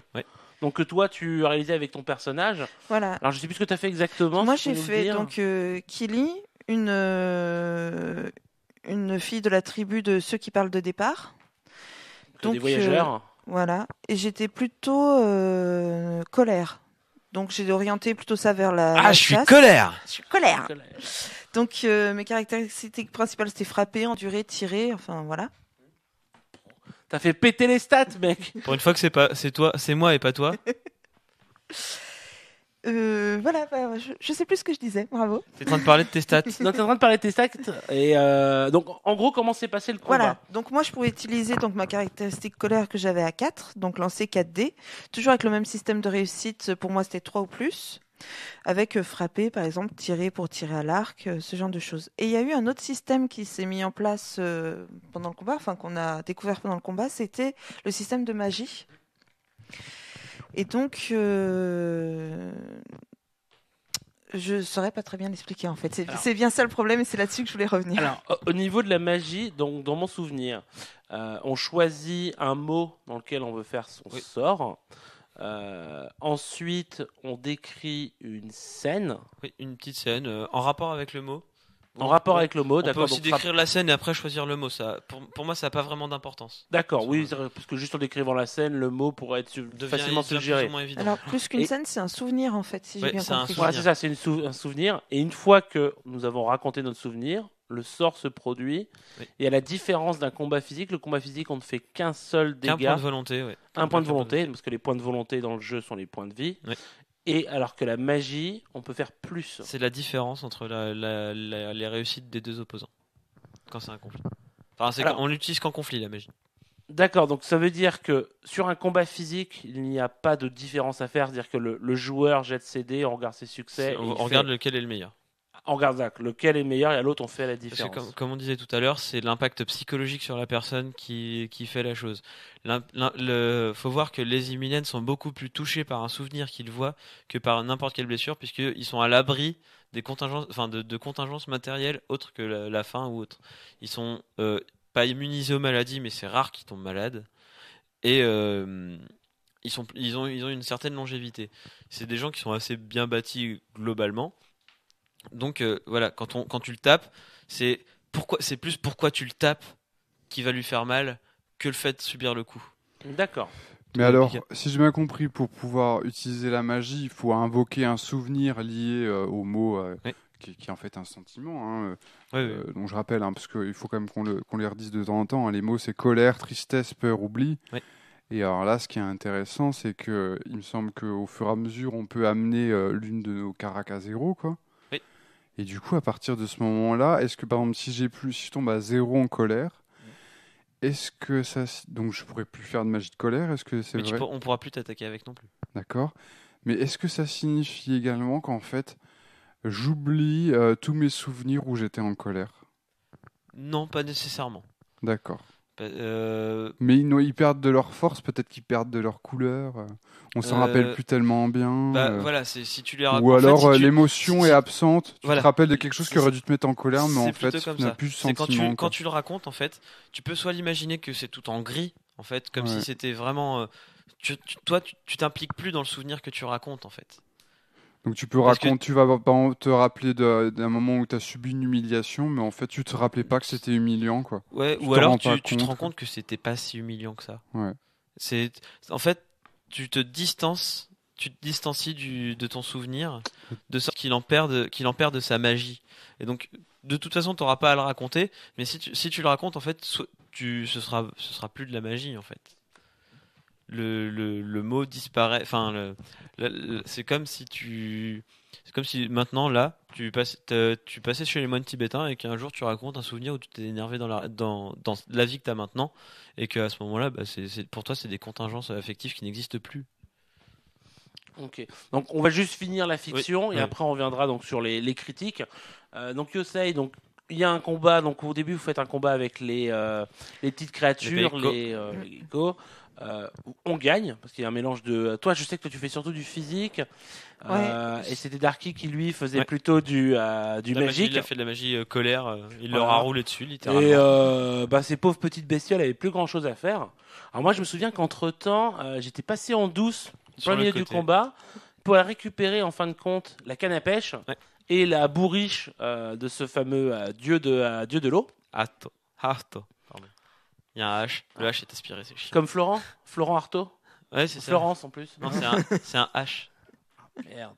donc toi tu réalisais avec ton personnage. Voilà. Alors je sais plus ce que tu as fait exactement. Moi j'ai fait donc euh, Kili, une euh, une fille de la tribu de ceux qui parlent de départ. Donc, des voyageurs. Euh, voilà. Et j'étais plutôt colère. Donc j'ai orienté plutôt ça vers la. Ah, je, suis colère. Je suis colère. Donc mes caractéristiques principales c'était frapper, endurer, tirer, enfin voilà. T'as fait péter les stats, mec. Pour une fois que c'est pas, c'est toi, c'est moi et pas toi. Euh, voilà, bah, je, sais plus ce que je disais. Bravo. T'es en train de parler de tes stats. non, t'es en train de parler de tes stats. Et euh, donc, en gros, comment s'est passé le combat Voilà. Donc, moi, je pouvais utiliser donc ma caractéristique colère que j'avais à 4, donc lancer 4D. Toujours avec le même système de réussite. Pour moi, c'était 3 ou plus avec euh, frapper, par exemple, tirer pour tirer à l'arc, euh, ce genre de choses. Et il y a eu un autre système qui s'est mis en place euh, pendant le combat, enfin qu'on a découvert pendant le combat, c'était le système de magie. Et donc, je ne saurais pas très bien l'expliquer en fait. C'est bien ça le problème et c'est là-dessus que je voulais revenir. Alors, au niveau de la magie, donc, dans mon souvenir, on choisit un mot dans lequel on veut faire son sort. Euh, ensuite, on décrit une scène. Oui, une petite scène euh, en rapport avec le mot. En rapport avec le mot, d'accord. On peut aussi décrire la scène et après choisir le mot. Ça, pour, moi, ça n'a pas vraiment d'importance. D'accord, oui, parce que juste en décrivant la scène, le mot pourrait être facilement suggéré. Plus Alors, plus qu'une scène, c'est un souvenir en fait, si je veux bien c'est ça, c'est un souvenir. Et une fois que nous avons raconté notre souvenir, le sort se produit. Et à la différence d'un combat physique, le combat physique, on ne fait qu'un seul dégât. Un point de volonté, oui. Un, point, de volonté, parce que les points de volonté dans le jeu sont les points de vie. Et alors que la magie, on peut faire plus. C'est la différence entre les réussites des deux opposants quand c'est un conflit. on l'utilise qu'en conflit, la magie. D'accord, donc ça veut dire que sur un combat physique, il n'y a pas de différence à faire. C'est-à-dire que le, joueur jette ses dés, on regarde ses succès. On, regarde lequel est le meilleur en Zach, lequel est meilleur et à l'autre on fait la différence. Comme, on disait tout à l'heure, c'est l'impact psychologique sur la personne qui, fait la chose. Il faut voir que les Immuniennes sont beaucoup plus touchés par un souvenir qu'ils voient que par n'importe quelle blessure, puisqu'ils sont à l'abri des contingences, enfin de, contingences matérielles autres que la, faim ou autre. Ils sont euh, pas immunisés aux maladies, mais c'est rare qu'ils tombent malades. Et euh, ils, sont, ils, ont, ils ont une certaine longévité. C'est des gens qui sont assez bien bâtis globalement donc euh, voilà, quand, tu le tapes, c'est pourquoi c'est plus pourquoi tu le tapes qui va lui faire mal que le fait de subir le coup. D'accord. Mais alors, si j'ai bien compris, pour pouvoir utiliser la magie, il faut invoquer un souvenir lié euh, au mot euh, qui, est en fait un sentiment. Hein, je rappelle, hein, parce qu'il faut quand même qu'on les redise de temps en temps. Hein, les mots, c'est colère, tristesse, peur, oubli. Et alors là, ce qui est intéressant, c'est que il me semble qu'au fur et à mesure, on peut amener l'une de nos caracas zéro, quoi. Et du coup, à partir de ce moment-là, est-ce que par exemple, si j'ai plus, si je tombe à zéro en colère, est-ce que ça, donc je pourrais plus faire de magie de colère Est-ce que On pourra plus t'attaquer avec non plus. D'accord. Mais est-ce que ça signifie également qu'en fait, j'oublie euh, tous mes souvenirs où j'étais en colère Non, pas nécessairement. D'accord. Euh, mais ils, perdent de leur force, peut-être qu'ils perdent de leur couleur. On s'en rappelle euh, plus tellement bien. Bah, si tu Ou alors euh, l'émotion est absente. Tu te rappelles de quelque chose qui aurait dû te mettre en colère, mais en fait, tu n'as plus sentiment. Quand tu, quand tu, le racontes, en fait, tu peux soit l'imaginer que c'est tout en gris, en fait, comme si c'était vraiment. toi, tu t'impliques plus dans le souvenir que tu racontes, en fait. Donc tu peux raconter, tu vas te rappeler d'un moment où tu as subi une humiliation, mais en fait tu te rappelais pas que c'était humiliant quoi. ou alors tu, te rends compte que c'était pas si humiliant que ça. C'est en fait tu te distances, tu te distancies de ton souvenir de sorte qu'il en perde qu'il en perde sa magie. Et donc de toute façon, tu n'auras pas à le raconter, mais si tu, le racontes en fait, ce sera ce sera plus de la magie en fait le, le, le mot disparaît. Enfin, c'est comme si tu. C'est comme si maintenant, là, tu, passes, tu passais chez les moines tibétains et qu'un jour tu racontes un souvenir où tu t'es énervé dans la, dans, dans la vie que tu as maintenant et qu'à ce moment-là, bah, c'est, pour toi, c'est des contingences affectives qui n'existent plus. Ok, donc on va juste finir la fiction et après on reviendra donc sur les, les critiques. Euh, donc Yosei, donc il y a un combat, donc au début vous faites un combat avec les, euh, les petites créatures, les, go, euh, euh, on gagne, parce qu'il y a un mélange de... Toi je sais que toi, tu fais surtout du physique, et c'était Darky qui lui faisait plutôt du, du magique. il a fait de la magie colère, il leur a roulé dessus littéralement. Et bah, ces pauvres petites bestioles avaient plus grand chose à faire. Alors moi je me souviens qu'entre-temps j'étais passé en douce, au milieu du combat, pour récupérer en fin de compte la canne à pêche et la bourriche euh, de ce fameux euh, dieu de, euh, dieu de l'eau. Arto. Arto. Il y a un H. Le H est aspiré, c'est chiant. Comme Florent Florent Arto Ouais, c'est ça. Florence en plus. Non, c'est un, H. Ah, merde.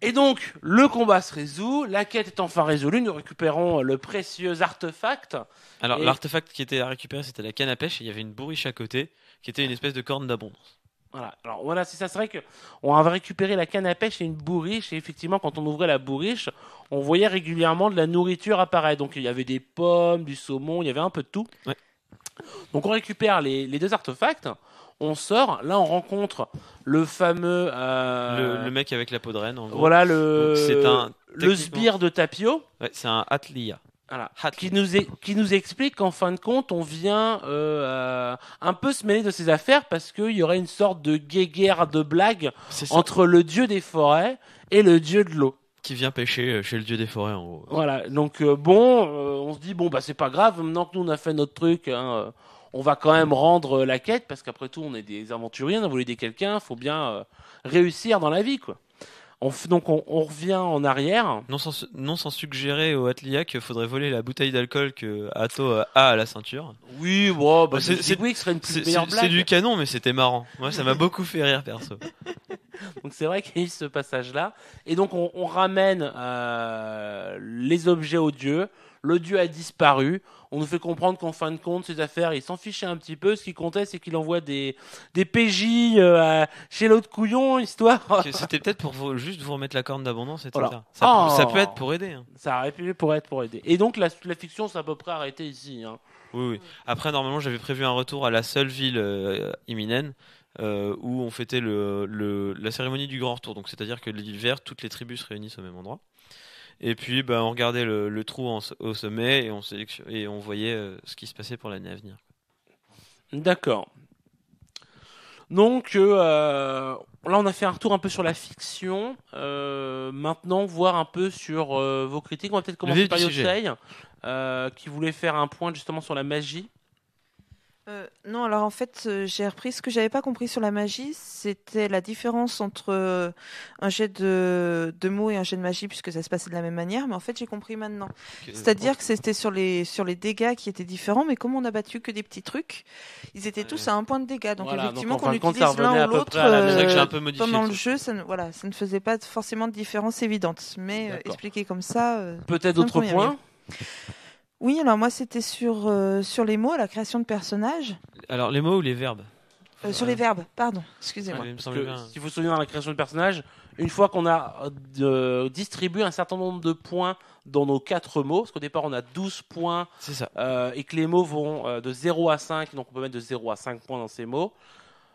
Et donc, le combat se résout, la quête est enfin résolue, nous récupérons le précieux artefact. Alors, l'artefact qui était à récupérer, c'était la canne à pêche il y avait une bourriche à côté qui était une espèce de corne d'abondance. Voilà. Alors c'est ça. C'est que on avait récupéré la canne à pêche et une bourriche. Et effectivement, quand on ouvrait la bourriche, on voyait régulièrement de la nourriture apparaître. Donc il y avait des pommes, du saumon, il y avait un peu de tout. Donc on récupère les, deux artefacts. On sort. Là, on rencontre le fameux. Euh, le, mec avec la peau de reine. Voilà le. C'est Le sbire de Tapio. c'est un Atlia. Qui nous, explique qu'en fin de compte, on vient euh, euh, un peu se mêler de ses affaires parce qu'il y aurait une sorte de guéguerre de blague entre le dieu des forêts et le dieu de l'eau. Qui vient pêcher euh, chez le dieu des forêts, en gros. Voilà. Donc, bon, on se dit, bon, bah, c'est pas grave, maintenant que nous, on a fait notre truc, hein, on va quand même rendre la quête parce qu'après tout, on est des aventuriers, on a voulu aider quelqu'un, faut bien réussir dans la vie, quoi donc on, revient en arrière. Non sans, suggérer au Atlia qu'il faudrait voler la bouteille d'alcool que Atto euh, a à la ceinture. Oui, bah, c'est du canon, mais c'était marrant. Moi, ça m'a beaucoup fait rire, perso. donc c'est vrai qu'il y a eu ce passage-là. Et donc on, ramène euh, les objets odieux le dieu a disparu. On nous fait comprendre qu'en fin de compte, ces affaires, il s'en fichait un petit peu. Ce qui comptait, c'est qu'il envoie des, des PJ euh, chez l'autre couillon, histoire. C'était peut-être pour juste vous remettre la corne d'abondance, etc. Ça, ça, oh. peut être pour aider. Hein. Ça aurait pu pour être pour aider. Et donc, la, fiction s'est à peu près arrêtée ici. Hein. Oui, oui. Après, normalement, j'avais prévu un retour à la seule ville euh, euh où on fêtait la cérémonie du grand retour. Donc, c'est-à-dire que l'hiver, toutes les tribus se réunissent au même endroit. Et puis, bah, on regardait le, trou au sommet et on, et on voyait euh, ce qui se passait pour l'année à venir. D'accord. Donc, euh, euh, là, on a fait un retour un peu sur la fiction. maintenant, voir un peu sur vos critiques. On va peut-être commencer par Yosei, qui voulait faire un point justement sur la magie. Euh, non, alors en fait, euh, j'ai repris ce que j'avais pas compris sur la magie, c'était la différence entre euh, un jet de, mots et un jet de magie, puisque ça se passait de la même manière, mais en fait, j'ai compris maintenant. C'est-à-dire que c'était sur les, sur les dégâts qui étaient différents, mais comme on a battu que des petits trucs, ils étaient tous à un point de dégâts. Donc, effectivement, qu'on utilise l'un ou l'autre pendant le jeu, ça ne, voilà, ça ne faisait pas forcément de différence évidente. Mais expliquer comme ça. Peut-être d'autres points oui, alors moi c'était sur, euh, sur les mots, la création de personnages. Alors les mots ou les verbes euh, Sur les verbes, pardon, excusez-moi. si vous vous souvenez dans la création de personnages, une fois qu'on a euh, distribué un certain nombre de points dans nos quatre mots, parce qu'au départ on a 12 points, et que les mots vont de 0 à 5, donc on peut mettre de 0 à 5 points dans ces mots.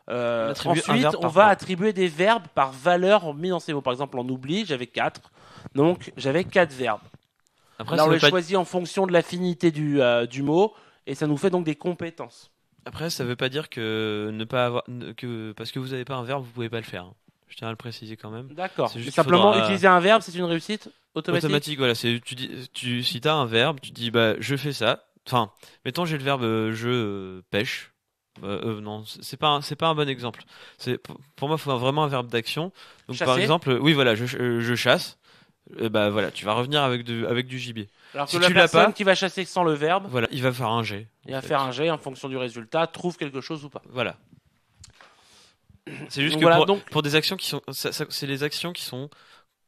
ensuite, on va attribuer des verbes par valeur mis dans ces mots. Par exemple, en oubli, j'avais 4, donc j'avais 4 verbes on les choisit en fonction de l'affinité du, euh, du mot, et ça nous fait donc des compétences. Après, ça ne veut pas dire que ne pas avoir, que parce que vous n'avez pas un verbe, vous pouvez pas le faire. Hein. Je tiens à le préciser quand même. D'accord. Simplement euh, utiliser un verbe, c'est une réussite automatique. Automatique, voilà. C'est tu dis, tu si un verbe, tu dis bah je fais ça. Enfin, mettons j'ai le verbe euh, je pêche. non, c'est pas c'est pas un bon exemple. C'est pour moi, il faut vraiment un verbe d'action. Donc par exemple, oui voilà, je chasse. Euh, bah voilà, tu vas revenir avec, avec du gibier. Alors si la tu personne qui va chasser sans le verbe, voilà, il va faire un jet. Il va faire un jet en fonction du résultat, trouve quelque chose ou pas. Voilà. C'est juste que pour, des actions qui sont, c'est les actions qui sont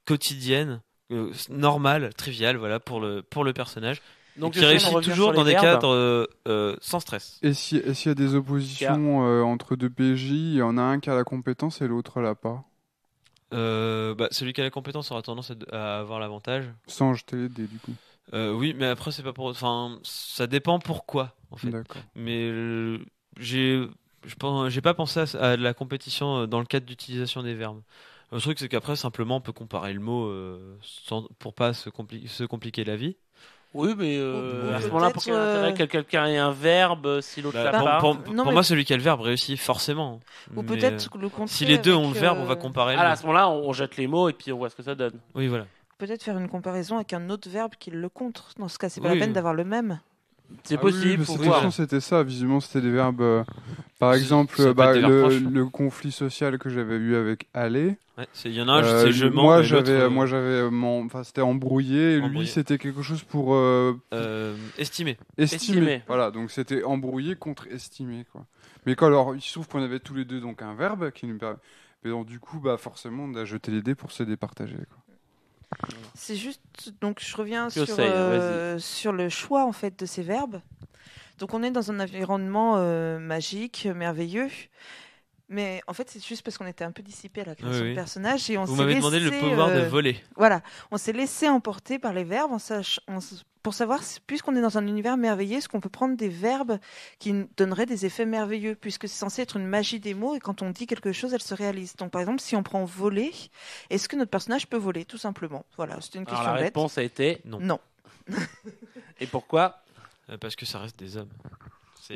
quotidiennes, euh, normales, triviales, voilà pour le pour le personnage. Donc qui réussit toujours dans des cadres euh, sans stress. Et s'il y a des oppositions entre deux PJ, il y en a un qui a la compétence et l'autre l'a pas euh, bah, celui qui a la compétence aura tendance à, avoir l'avantage. Sans jeter les dés, du coup. Euh, oui, mais après, c'est pas pour. Enfin, ça dépend pourquoi, en fait. Mais euh, j'ai. Je pense, j'ai pas pensé à, la compétition dans le cadre d'utilisation des verbes. Le truc, c'est qu'après, simplement, on peut comparer le mot sans, pour pas se, compliquer se compliquer la vie. Oui, euh, mais à ce moment-là, pour euh, quelqu'un ait un verbe si l'autre bah, pas Pour, moi, celui qui a le verbe réussit forcément. Ou peut-être euh, le contre. Si les deux ont le verbe, on va comparer. Ah, à ce moment-là, on, jette les mots et puis on voit ce que ça donne. Oui, voilà. Peut-être faire une comparaison avec un autre verbe qui le contre. Dans ce cas, c'est pas la peine d'avoir le même. C'est ah possible. c'était ça. Visiblement, c'était des verbes. Euh, par exemple, bah, le, conflit social que j'avais eu avec aller. Ouais, il y en a euh, je euh, moi, j'avais, moi, j'avais, enfin, c'était embrouillé. et Lui, c'était quelque chose pour estimer. Estimer. Voilà, donc c'était embrouillé contre estimer, quoi. Mais alors, il se trouve qu'on avait tous les deux donc un verbe qui nous Mais donc, du coup, bah forcément, on a jeté les dés pour se départager. Quoi. C'est juste, donc je reviens sur, euh, sur, le choix en fait de ces verbes. Donc on est dans un environnement euh, magique, merveilleux, mais en fait, c'est juste parce qu'on était un peu dissipé à la création du personnage de personnages et on Vous m'avez demandé le pouvoir de euh, voler. Voilà, on s'est laissé emporter par les verbes pour savoir, puisqu'on est dans un univers merveilleux, est-ce qu'on peut prendre des verbes qui donneraient des effets merveilleux, puisque c'est censé être une magie des mots et quand on dit quelque chose, elle se réalise. Donc par exemple, si on prend voler, est-ce que notre personnage peut voler, tout simplement Voilà, c'était une question Alors, la réponse a été non. Non. et pourquoi euh, Parce que ça reste des hommes.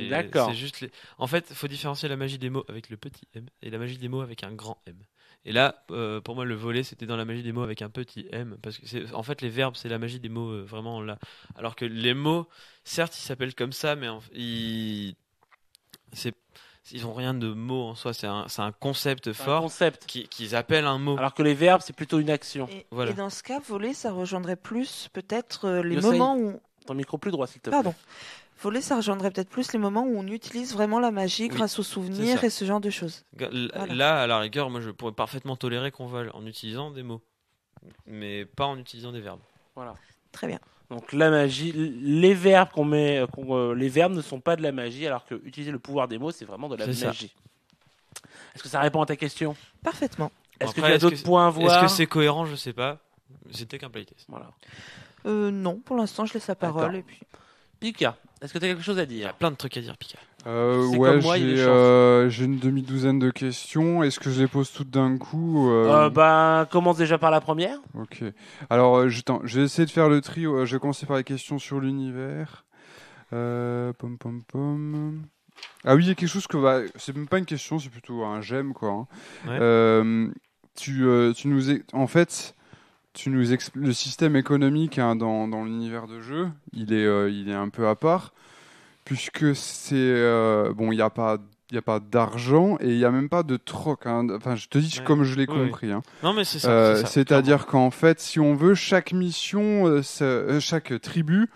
D'accord. juste En fait, faut différencier la magie des mots avec le petit m et la magie des mots avec un grand m. Et là, euh, pour moi, le volet, c'était dans la magie des mots avec un petit m. Parce que, en fait, les verbes, c'est la magie des mots, euh, vraiment là. Alors que les mots, certes, ils s'appellent comme ça, mais ils. C'est ils ont rien de mot en soi, c'est un, concept fort. Un concept. Qu'ils appellent un mot. Alors que les verbes, c'est plutôt une action. Et, dans ce cas, voler, ça rejoindrait plus peut-être euh, les moments où. Ton micro plus droit, s'il te plaît. Pardon voler, ça rejoindrait peut-être plus les moments où on utilise vraiment la magie grâce aux souvenirs et ce genre de choses. Là, à la rigueur, moi, je pourrais parfaitement tolérer qu'on vole en utilisant des mots, mais pas en utilisant des verbes. Voilà. Très bien. Donc la magie, les verbes qu'on met, euh, euh, les verbes ne sont pas de la magie, alors que utiliser le pouvoir des mots, c'est vraiment de la magie. Est-ce que ça répond à ta question Parfaitement. Est-ce que tu as d'autres points à voir Est-ce que c'est cohérent Je ne sais pas. C'était qu'un playtest. Voilà. Euh, non, pour l'instant, je laisse la parole et puis. Pika, est-ce que tu as quelque chose à dire Il y a plein de trucs à dire, Pika. Euh, ouais, euh, j'ai une demi-douzaine de questions. Est-ce que je les pose toutes d'un coup euh Bah, commence déjà par la première. Ok. Alors, je, vais essayer de faire le tri. Je vais commencer par les questions sur l'univers. pom pom pom. Ah oui, il y a quelque chose que va. Bah, c'est même pas une question, c'est plutôt un j'aime quoi. Hein. tu, tu nous. En fait, tu nous le système économique hein, dans, dans l'univers de jeu, il est, euh, il est un peu à part, puisque c'est euh, bon, il n'y a pas il a pas d'argent et il n'y a même pas de troc. Hein. Enfin, je te dis comme je l'ai compris. Hein. Non, mais c'est ça. Euh, c'est-à-dire qu'en fait, si on veut, chaque mission, chaque tribu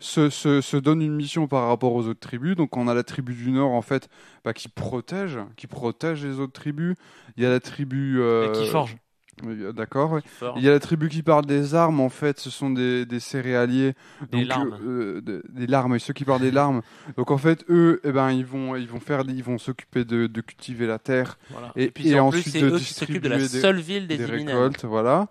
se, se, donne une mission par rapport aux autres tribus. Donc, on a la tribu du Nord, en fait, bah, qui protège, qui protège les autres tribus. Il y a la tribu... et qui forge. Euh, d'accord. Il y a la tribu qui parle des armes. En fait, ce sont des, des céréaliers. Des larmes. Euh, euh, des, larmes. Et ceux qui parlent des larmes. Donc en fait, eux, eh ben, ils vont, ils vont faire, ils vont s'occuper de, cultiver la terre. Et, puis, en ensuite plus, de la seule ville des, des récoltes. Voilà.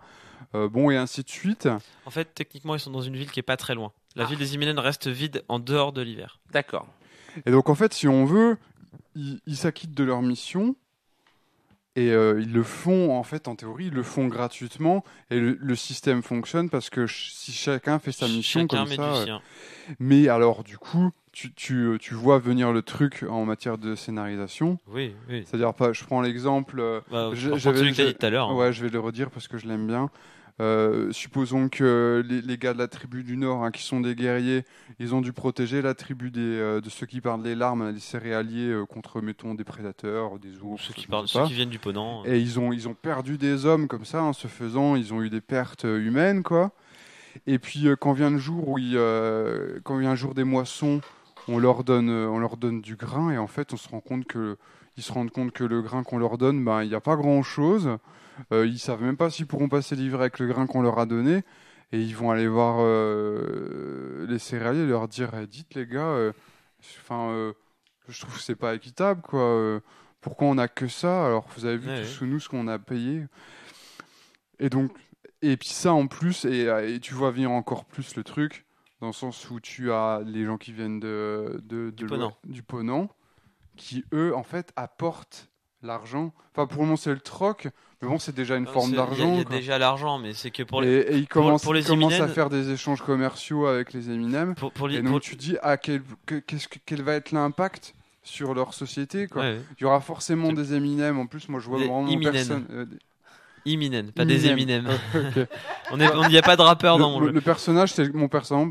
bon et ainsi de suite. En fait, techniquement, ils sont dans une ville qui est pas très loin. La ville des Imilènes reste vide en dehors de l'hiver. D'accord. Et donc en fait, si on veut, ils s'acquittent de leur mission et euh, ils le font, en fait, en théorie, ils le font gratuitement. Et le, système fonctionne parce que si chacun fait sa mission comme ça. Euh, mais alors, du coup, tu, tu, euh, tu, vois venir le truc en matière de scénarisation. Oui, oui. C'est-à-dire, je prends l'exemple. Bah, j'avais tout à l'heure. Hein. Ouais, je vais le redire parce que je l'aime bien. Euh, supposons que euh, les, gars de la tribu du Nord, hein, qui sont des guerriers, ils ont dû protéger la tribu euh, de ceux qui parlent les larmes, des céréaliers contre, mettons, des prédateurs, des ours. Ceux qui, parlent, ceux qui viennent du Ponant. Et ils ont, perdu des hommes comme ça, en se faisant, ils ont eu des pertes humaines, quoi. Et puis quand vient le jour où ils, quand vient un jour des moissons, on leur donne, on leur donne du grain et en fait, on se rend compte que ils se rendent compte que le grain qu'on leur donne, ben, il n'y a pas grand-chose. Euh, ils savent même pas s'ils pourront passer livrer avec le grain qu'on leur a donné. Et ils vont aller voir euh, les céréaliers et leur dire eh, dites les gars, euh, enfin, euh, je trouve que c'est pas équitable quoi. pourquoi on a que ça Alors vous avez vu sous nous ce qu'on a payé. Et donc et puis ça en plus et, tu vois venir encore plus le truc dans le sens où tu as les gens qui viennent de, du, Ponant. qui eux, en fait, apportent l'argent. Enfin, pour le moment, c'est le troc. Mais bon, c'est déjà une forme d'argent. Il y a, déjà l'argent, mais c'est que pour les. Et, et ils commencent, à faire des échanges commerciaux avec les Eminem. Pour, les, et donc tu dis, à ah, quel, quel va être l'impact sur leur société Il y aura forcément des Eminem. En plus, moi, je vois vraiment Eminem. personne. Euh, pas des Eminem. on n'y a pas de rappeur dans mon le, jeu. Le personnage, c'est mon personnage,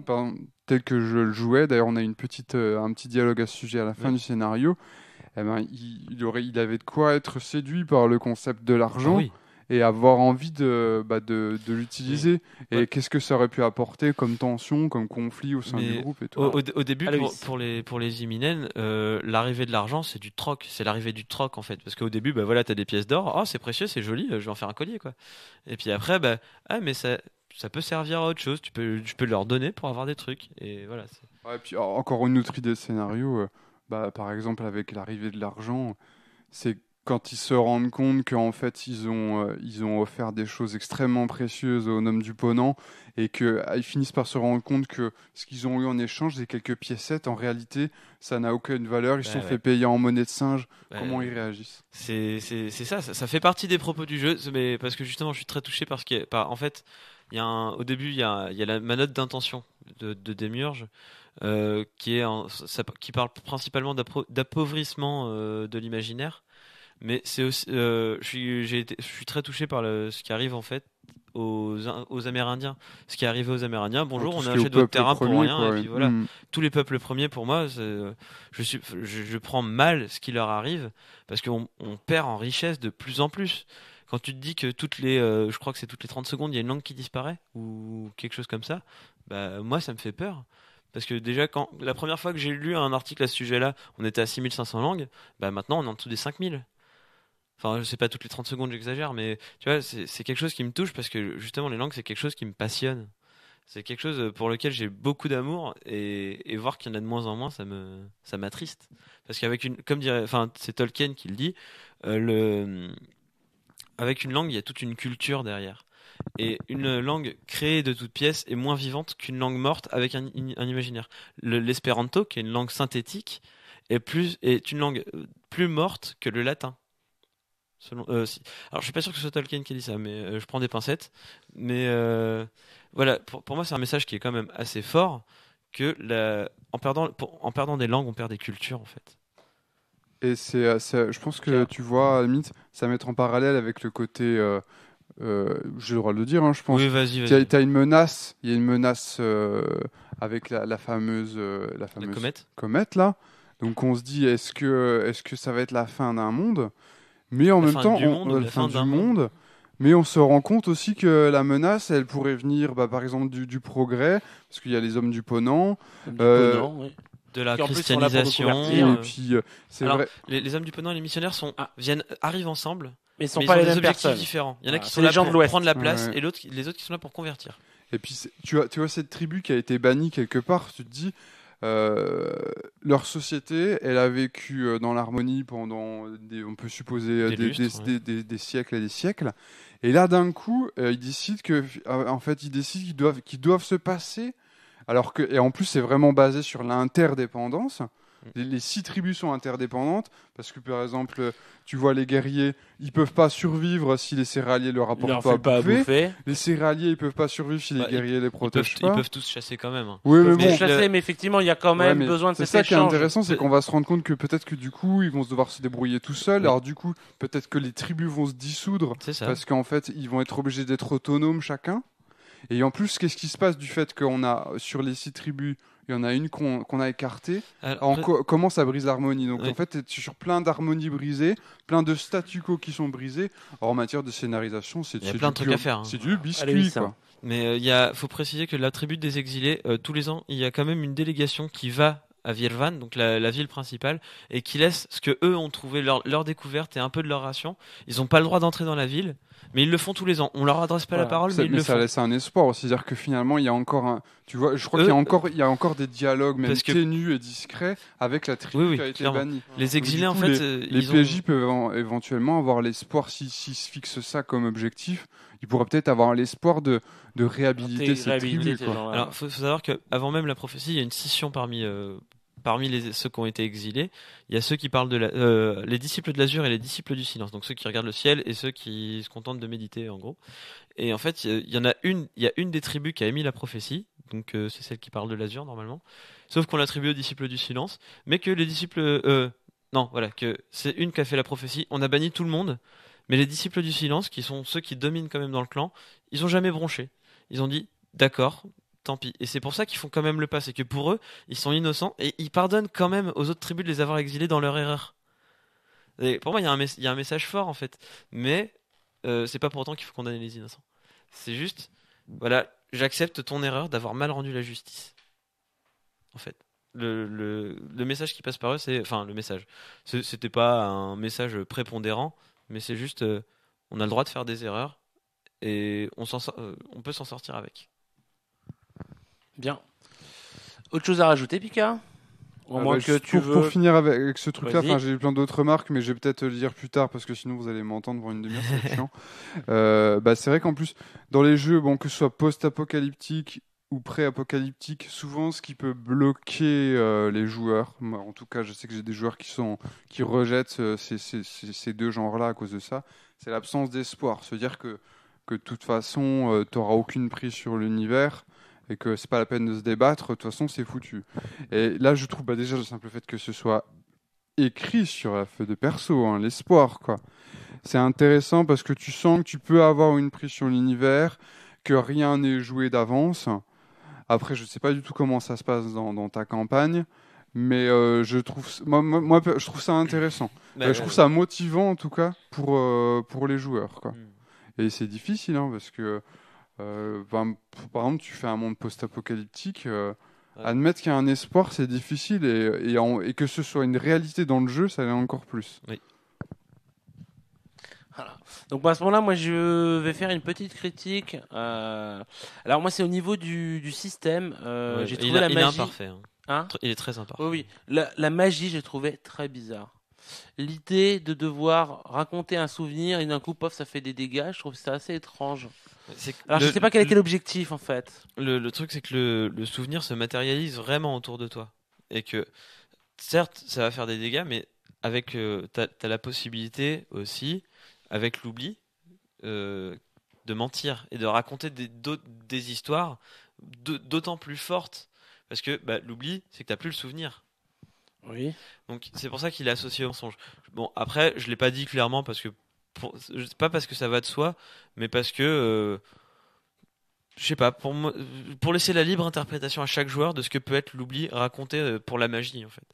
tel que je le jouais, d'ailleurs, on a une petite, euh, un petit dialogue à ce sujet à la fin du scénario. Eh ben, il, aurait, il avait de quoi être séduit par le concept de l'argent. et avoir envie de, bah de, l'utiliser. Et qu'est-ce que ça aurait pu apporter comme tension, comme conflit au sein du groupe et Au, début, pour, les, pour les euh, l'arrivée de l'argent, c'est du troc. C'est l'arrivée du troc, en fait. Parce qu'au début, bah, voilà, tu as des pièces d'or. Oh, c'est précieux, c'est joli, euh, je vais en faire un collier. quoi. Et puis après, bah, ah, mais ça, ça peut servir à autre chose. Tu peux, tu peux leur donner pour avoir des trucs. Et voilà. Ouais, puis encore une autre idée de scénario. Euh, bah, par exemple avec l'arrivée de l'argent, c'est quand ils se rendent compte qu'en fait ils ont, euh, ils ont offert des choses extrêmement précieuses au nom du Ponant et qu'ils ah, ils finissent par se rendre compte que ce qu'ils ont eu en échange, des quelques piécettes, en réalité ça n'a aucune valeur, ils se sont fait payer en monnaie de singe, comment ils réagissent C'est ça, ça, fait partie des propos du jeu, mais parce que justement je suis très touché parce ce en fait, y a au début il y a, y a, la, manette d'intention de, de euh, qui, est qui parle principalement d'appauvrissement euh, de l'imaginaire. Mais c'est euh, je, suis, très touché par ce qui arrive en fait aux, aux Amérindiens. Ce qui arrive aux Amérindiens, bonjour, on a acheté votre terrain pour rien, hmm. Tous les peuples premiers, pour moi, je, suis, je, prends mal ce qui leur arrive parce qu'on on perd en richesse de plus en plus quand tu te dis que toutes les, je crois que c'est toutes les 30 secondes, il y a une langue qui disparaît ou quelque chose comme ça, bah, moi ça me fait peur. Parce que déjà, quand la première fois que j'ai lu un article à ce sujet-là, on était à 6500 langues. Bah maintenant, on est en dessous des 5000. Enfin, je sais pas, toutes les 30 secondes, j'exagère, mais tu vois, c'est quelque chose qui me touche parce que justement, les langues, c'est quelque chose qui me passionne. C'est quelque chose pour lequel j'ai beaucoup d'amour et, voir qu'il y en a de moins en moins, ça me ça m'attriste. Parce qu'avec une, comme dirait, enfin, c'est Tolkien qui le dit, euh, le, avec une langue, il y a toute une culture derrière. Et une langue créée de toutes pièces est moins vivante qu'une langue morte avec un, imaginaire. L'espéranto, qui est une langue synthétique, est, plus, est une langue euh, plus morte que le latin. Selon, euh, Alors, je suis pas sûr que ce soit Tolkien qui dit ça, mais euh, je prends des pincettes. Mais voilà, pour, moi, c'est un message qui est quand même assez fort que la, en, perdant, en perdant des langues, on perd des cultures, en fait. Et c'est, je pense que tu vois, à ça mettre en parallèle avec le côté euh, j'ai le droit de le dire, hein, je pense. Oui, une menace, il y a une menace euh, avec la, fameuse, la fameuse euh, comète. là. Donc on se dit, est-ce que, est-ce que ça va être la fin d'un monde Mais en même temps, on, la, fin, du monde, Mais on se rend compte aussi que la menace, elle pourrait venir, bah, par exemple, du, progrès, parce qu'il y a les hommes du Ponant. de la christianisation. et puis, c'est vrai. Les, les, hommes du Ponant et les missionnaires sont, ah. viennent, arrivent ensemble mais ils sont pas les mêmes objectifs différents. Il y en a qui sont là pour prendre la place et l'autre, les autres qui sont là pour convertir. Et puis, tu vois, tu vois cette tribu qui a été bannie quelque part, tu te dis, euh, leur société, elle a vécu euh, dans l'harmonie pendant, des, on peut supposer, euh, Des des, siècles et des siècles. Et là, d'un coup, ils décident que, en fait, ils décident qu'ils doivent, qu'ils doivent se passer. Alors que, et en plus, c'est vraiment basé sur l'interdépendance. Mm. Les, six tribus sont interdépendantes parce que, par exemple, tu vois, les guerriers, ils peuvent pas survivre si les céréaliers leur apportent pas, à bouffer. Les céréaliers, ils peuvent pas survivre si les bah, guerriers les protègent ils peuvent, pas. Ils peuvent tous chasser quand même. Hein. Ils Oui, mais, chasser, mais effectivement, il y a quand même besoin de C'est ça qui est intéressant, c'est qu'on va se rendre compte que peut-être que du coup, ils vont se devoir se débrouiller tout seuls. Mm. Alors du coup, peut-être que les tribus vont se dissoudre parce qu'en fait, ils vont être obligés d'être autonomes chacun. Et en plus, qu'est-ce qui se passe du fait qu'on a sur les six tribus il y en a une qu'on a écartée. comment ça brise l'harmonie Donc en fait, tu es sur plein d'harmonies brisées, plein de statu quo qui sont brisés. en matière de scénarisation, c'est plein de trucs à faire. Hein. C'est du biscuit. Mais euh, il faut préciser que la tribu des exilés, euh, tous les ans, il y a quand même une délégation qui va à Virvan, donc la, ville principale, et qui laissent ce que eux ont trouvé, leur, découverte et un peu de leur ration. Ils n'ont pas le droit d'entrer dans la ville, mais ils le font tous les ans. On leur adresse pas la parole, mais, ils mais ça laisse un espoir, c'est-à-dire que finalement il y a encore un, tu vois, je crois qu'il y encore, il y a encore des dialogues même ténus et discrets avec la tribu qui a été bannie. Les exilés en fait, les, euh, ils PJ peuvent éventuellement avoir l'espoir s'ils se fixent ça comme objectif il pourrait peut-être avoir l'espoir de, réhabiliter ces tribus. Quoi. Alors, faut, savoir qu'avant même la prophétie, il y a une scission parmi euh, parmi les, ceux qui ont été exilés, il y a ceux qui parlent de la, euh, les disciples de l'azur et les disciples du silence, donc ceux qui regardent le ciel et ceux qui se contentent de méditer en gros. Et en fait, il y en a une, il y a une des tribus qui a émis la prophétie, donc euh, c'est celle qui parle de l'azur normalement, sauf qu'on l'attribue aux disciples du silence, mais que les disciples, non, voilà, que c'est une qui a fait la prophétie. On a banni tout le monde, mais les disciples du silence, qui sont ceux qui dominent quand même dans le clan, ils ont jamais bronché. Ils ont dit d'accord, tant pis. Et c'est pour ça qu'ils font quand même le pas, c'est que pour eux, ils sont innocents et ils pardonnent quand même aux autres tribus de les avoir exilés dans leur erreur. Et pour moi, il y, a un message fort en fait. Mais euh, c'est pas pour autant qu'il faut condamner les innocents. C'est juste, voilà, j'accepte ton erreur d'avoir mal rendu la justice. En fait. Le, le, message qui passe par eux, c'est. Enfin, le message. C'était pas un message prépondérant, mais c'est juste, euh, on a le droit de faire des erreurs et euh, on, peut s'en sortir avec. Bien. Autre chose à rajouter, Pika ah bah, que tu pour, veux... pour finir avec, ce truc-là, j'ai eu plein d'autres remarques, mais je vais peut-être le dire plus tard parce que sinon vous allez m'entendre pour une demi-heure, c'est euh, bah, c'est vrai qu'en plus, dans les jeux, bon, que ce soit post-apocalyptique ou pré-apocalyptique, souvent ce qui peut bloquer euh, les joueurs, en tout cas je sais que j'ai des joueurs qui, sont, qui rejettent euh, ces, deux genres-là à cause de ça, c'est l'absence d'espoir. Se dire que de toute façon euh, tu n'auras aucune prise sur l'univers et que c'est pas la peine de se débattre, de toute façon c'est foutu. Et là je trouve bah, déjà le simple fait que ce soit écrit sur la feuille de perso, hein, l'espoir quoi. C'est intéressant parce que tu sens que tu peux avoir une prise sur l'univers, que rien n'est joué d'avance après, je ne sais pas du tout comment ça se passe dans, ta campagne, mais euh, je trouve moi, je trouve ça intéressant. Euh, je trouve ça motivant en tout cas pour euh, pour les joueurs quoi. Hmm. Et c'est difficile hein, parce que par exemple tu fais un monde post-apocalyptique. Admettre qu'il y a un espoir, c'est difficile et, et, et, que ce soit une réalité dans le jeu, ça l'est encore plus. Oui. Donc bah, à ce moment-là, moi je vais faire une petite critique. Euh, alors moi c'est au niveau du, système. Euh, il la est imparfait. Hein. hein il est très important. oui, la, magie j'ai trouvé très bizarre. L'idée de devoir raconter un souvenir et d'un coup, pof, ça fait des dégâts, je trouve ça assez étrange. Alors je je sais pas quel était l'objectif en fait. Le, truc c'est que le, le souvenir se matérialise vraiment autour de toi. Et que certes ça va faire des dégâts mais avec tu euh, t'as as la possibilité aussi avec l'oubli, euh, de mentir et de raconter des, histoires d'autant plus fortes. Parce que bah, l'oubli, c'est que tu n'as plus le souvenir. Oui. Donc c'est pour ça qu'il est associé au mensonge. Bon, après, je ne l'ai pas dit clairement, parce que pour, pas parce que ça va de soi, mais parce que... je euh, je sais pas, pour, pour laisser la libre interprétation à chaque joueur de ce que peut être l'oubli raconté euh, pour la magie, en fait.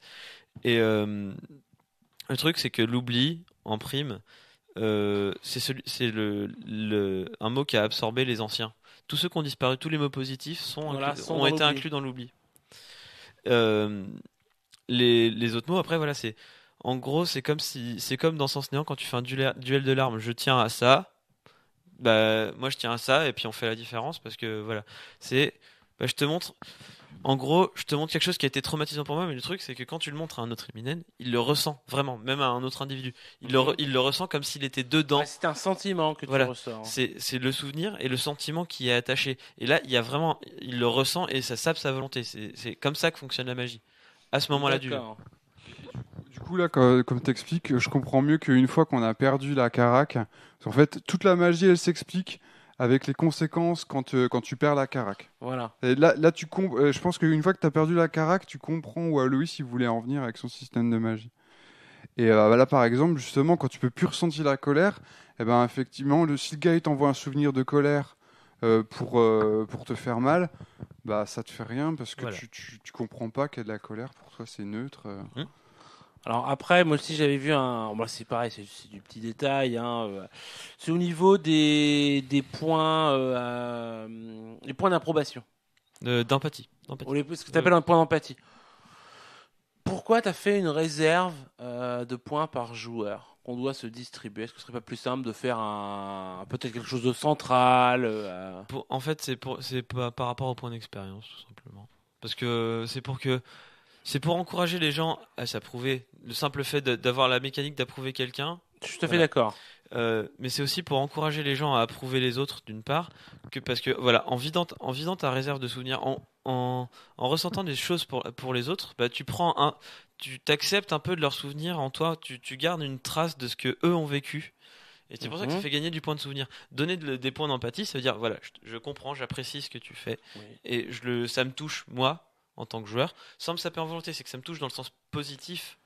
Et le truc, c'est que l'oubli, en prime, euh, c'est le, un mot qui a absorbé les anciens. Tous ceux qui ont disparu, tous les mots positifs sont, ont été inclus dans l'oubli. Euh, les, les, autres mots, après, voilà, c'est. En gros, c'est comme si, c'est comme dans Sens Néant quand tu fais un duel, de larmes. Je tiens à ça, bah, moi je tiens à ça, et puis on fait la différence parce que voilà, c'est, bah, je te montre, en gros, je te montre quelque chose qui a été traumatisant pour moi, mais le truc, c'est que quand tu le montres à un autre éminen, il le ressent vraiment, même à un autre individu. Il, le, il le ressent comme s'il était dedans. c'est un sentiment que tu voilà. ressens. C'est le souvenir et le sentiment qui est attaché. Et là, il y a vraiment, il le ressent et ça sape sa volonté. C'est comme ça que fonctionne la magie. À ce moment-là du Du coup, là, comme tu expliques, je comprends mieux qu'une fois qu'on a perdu la carac, en fait, toute la magie, elle s'explique avec les conséquences quand, euh, quand tu perds la carac. Voilà. Et là, tu euh, je pense qu'une fois que tu as perdu la carac, tu comprends où Aloïs il voulait en venir avec son système de magie. Et euh, bah là, par exemple, justement, quand tu peux plus ressentir la colère, eh ben, effectivement, le, si le gars t'envoie un souvenir de colère pour, pour te faire mal, bah, ça te fait rien parce que tu, tu, comprends pas qu'il y a de la colère. Pour toi, c'est neutre. Hum. Alors après, moi aussi j'avais vu un. Bah, c'est pareil, c'est du petit détail. Hein, euh, c'est au niveau des, des points, euh, euh points d'approbation. Euh, d'empathie. Ce que tu appelles un point d'empathie. Pourquoi tu as fait une réserve de points par joueur qu'on doit se distribuer Est-ce que ce serait pas plus simple de faire un peut-être quelque chose de central En fait, c'est par rapport au point d'expérience tout simplement. Parce que c'est pour que c'est pour encourager les gens à s'approuver. Le simple fait d'avoir la mécanique d'approuver quelqu'un. Je suis tout à fait d'accord. Euh, mais c'est aussi pour encourager les gens à approuver les autres d'une part, que parce que voilà, en vidant, en ta réserve de souvenirs, en, ressentant des choses pour, les autres, bah, tu prends un, tu t'acceptes un peu de leurs souvenirs en toi, tu, gardes une trace de ce que eux ont vécu. Et c'est pour ça que ça mhm. fait gagner du point de souvenir. Donner des points d'empathie, ça veut dire voilà, je, comprends, j'apprécie ce que tu fais, et je le, ça me touche moi, en tant que joueur, sans me saper en volonté, c'est que ça me touche dans le sens positif.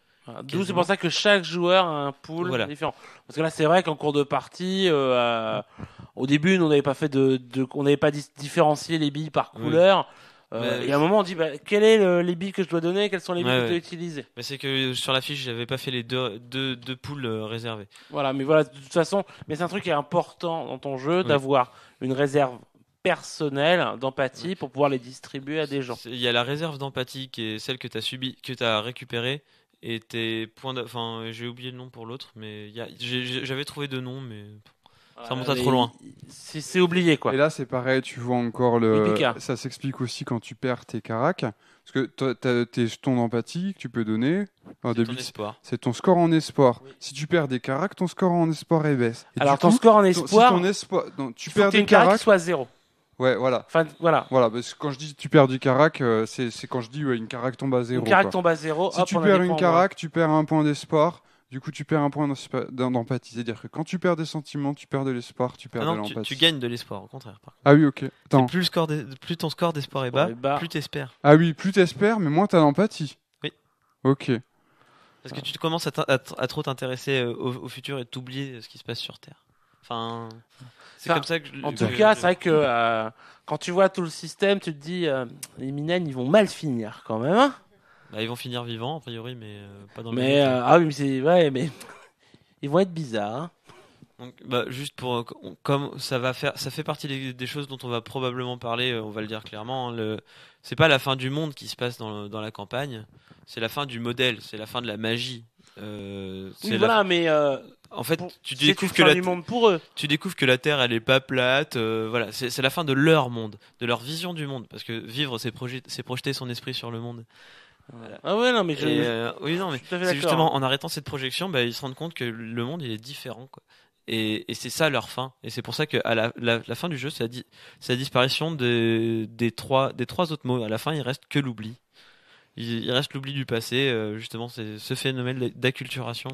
D'où c'est pour ça que chaque joueur a un pool différent. Parce que là, c'est vrai qu'en cours de partie, euh, au début, on n'avait pas fait de, on n'avait pas différencié les billes par couleur. Euh, il et à un moment, on dit bah, quelles est les billes que je dois donner, quelles sont les billes que je dois utiliser. Mais c'est que euh, sur la fiche, j'avais pas fait les deux, deux, deux poules réservées. Voilà, mais voilà, de toute façon, mais c'est un truc qui est important dans ton jeu d'avoir une réserve personnel d'empathie pour pouvoir les distribuer à des gens. Il y a la réserve d'empathie qui est celle que tu as subi que tu as récupérée, et tes points de... Enfin, j'ai oublié le nom pour l'autre, mais j'avais trouvé deux noms, mais ça monte à trop loin. C'est oublié quoi. Et là c'est pareil, tu vois encore le. Ça s'explique aussi quand tu perds tes caracs. Parce que t'es ton empathie que tu peux donner. C'est ton C'est ton score en espoir. Si tu perds des caracs, ton score en espoir est baisse. Alors ton score en espoir. Si ton espoir tu perds des caracs. soit zéro. Ouais, voilà. Enfin, voilà. Voilà, quand je dis tu perds du carac, euh, c'est, quand je dis une carac tombe à zéro. Une carac tombe à zéro. Si tu perds une carac, tu perds un point d'espoir. Du coup, tu perds un point d'empathie. C'est-à-dire que quand tu perds des sentiments, tu perds de l'espoir, tu perds ah de l'empathie. non, tu, gagnes de l'espoir, au contraire. Ah oui, ok. Plus, score plus ton score d'espoir est bas, plus tu plus t'espères. Ah oui, plus t'espères, mais moins t'as d'empathie. Oui. Ok. Parce que tu te commences à, trop t'intéresser euh, au, futur et t'oublier euh, ce qui se passe sur Terre. Enfin, c'est comme ça que. en tout cas, c'est vrai que euh, quand tu vois tout le système, tu te dis euh, les Minen, ils vont mal finir quand même. Hein. Bah, ils vont finir vivants a priori, mais euh, pas dans. Mais ah oui, mais ouais, mais ils vont être bizarres. Hein. Donc, bah, juste pour comme ça va faire, ça fait partie des, choses dont on va probablement parler. On va le dire clairement. Hein, le, c'est pas la fin du monde qui se passe dans, dans la campagne. C'est la fin du modèle. C'est la fin de la magie. oui, voilà, mais en fait, tu découvres que la tu découvres que la Terre elle est pas plate. Euh, voilà, c'est la fin de leur monde, de leur vision du monde, parce que vivre c'est projeter son esprit sur le monde. Ah ouais non mais, euh, oui, non, mais c'est justement hein. en arrêtant cette projection, bah, ils se rendent compte que le monde il est différent Et, c'est ça leur fin. Et c'est pour ça que la, fin du jeu, c'est la, disparition des, trois, autres mots. À la fin, il reste que l'oubli. Il, reste l'oubli du passé, euh, justement, c'est ce phénomène d'acculturation.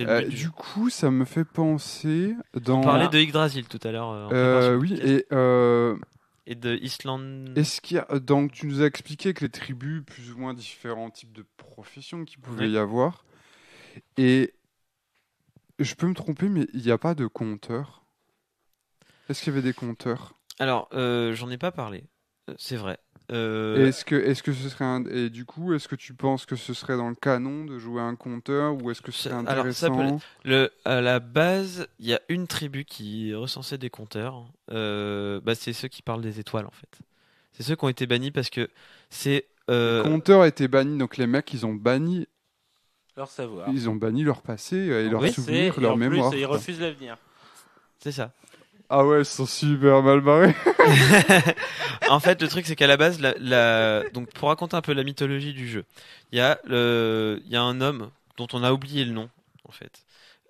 Euh, du coup, ça me fait penser dans. On de Yggdrasil tout à l'heure. Euh, euh, oui, et. Et de Island Est-ce qu'il Donc, tu nous as expliqué que les tribus, plus ou moins différents types de professions qu'il pouvait y avoir. Et je peux me tromper, mais il n'y a pas de compteur. Est-ce qu'il y avait des compteurs Alors, j'en ai pas parlé. C'est vrai. Euh, est-ce que, est que ce serait et du coup est-ce que tu penses que ce serait dans le canon de jouer un compteur ou est-ce que c'est intéressant le, à la base il y a une tribu qui recensait des compteurs. Euh, bah, c'est ceux qui parlent des étoiles en fait. C'est ceux qui ont été bannis parce que c'est euh... les compteurs étaient bannis donc les mecs ils ont banni leur savoir. Ils ont banni leur passé et leurs leur mémoire. Ils refusent l'avenir. C'est ça. Ah ouais, ils sont super mal barrés. en fait, le truc, c'est qu'à la base, la, donc pour raconter un peu la mythologie du jeu, il y, a le... un homme dont on a oublié le nom, en fait,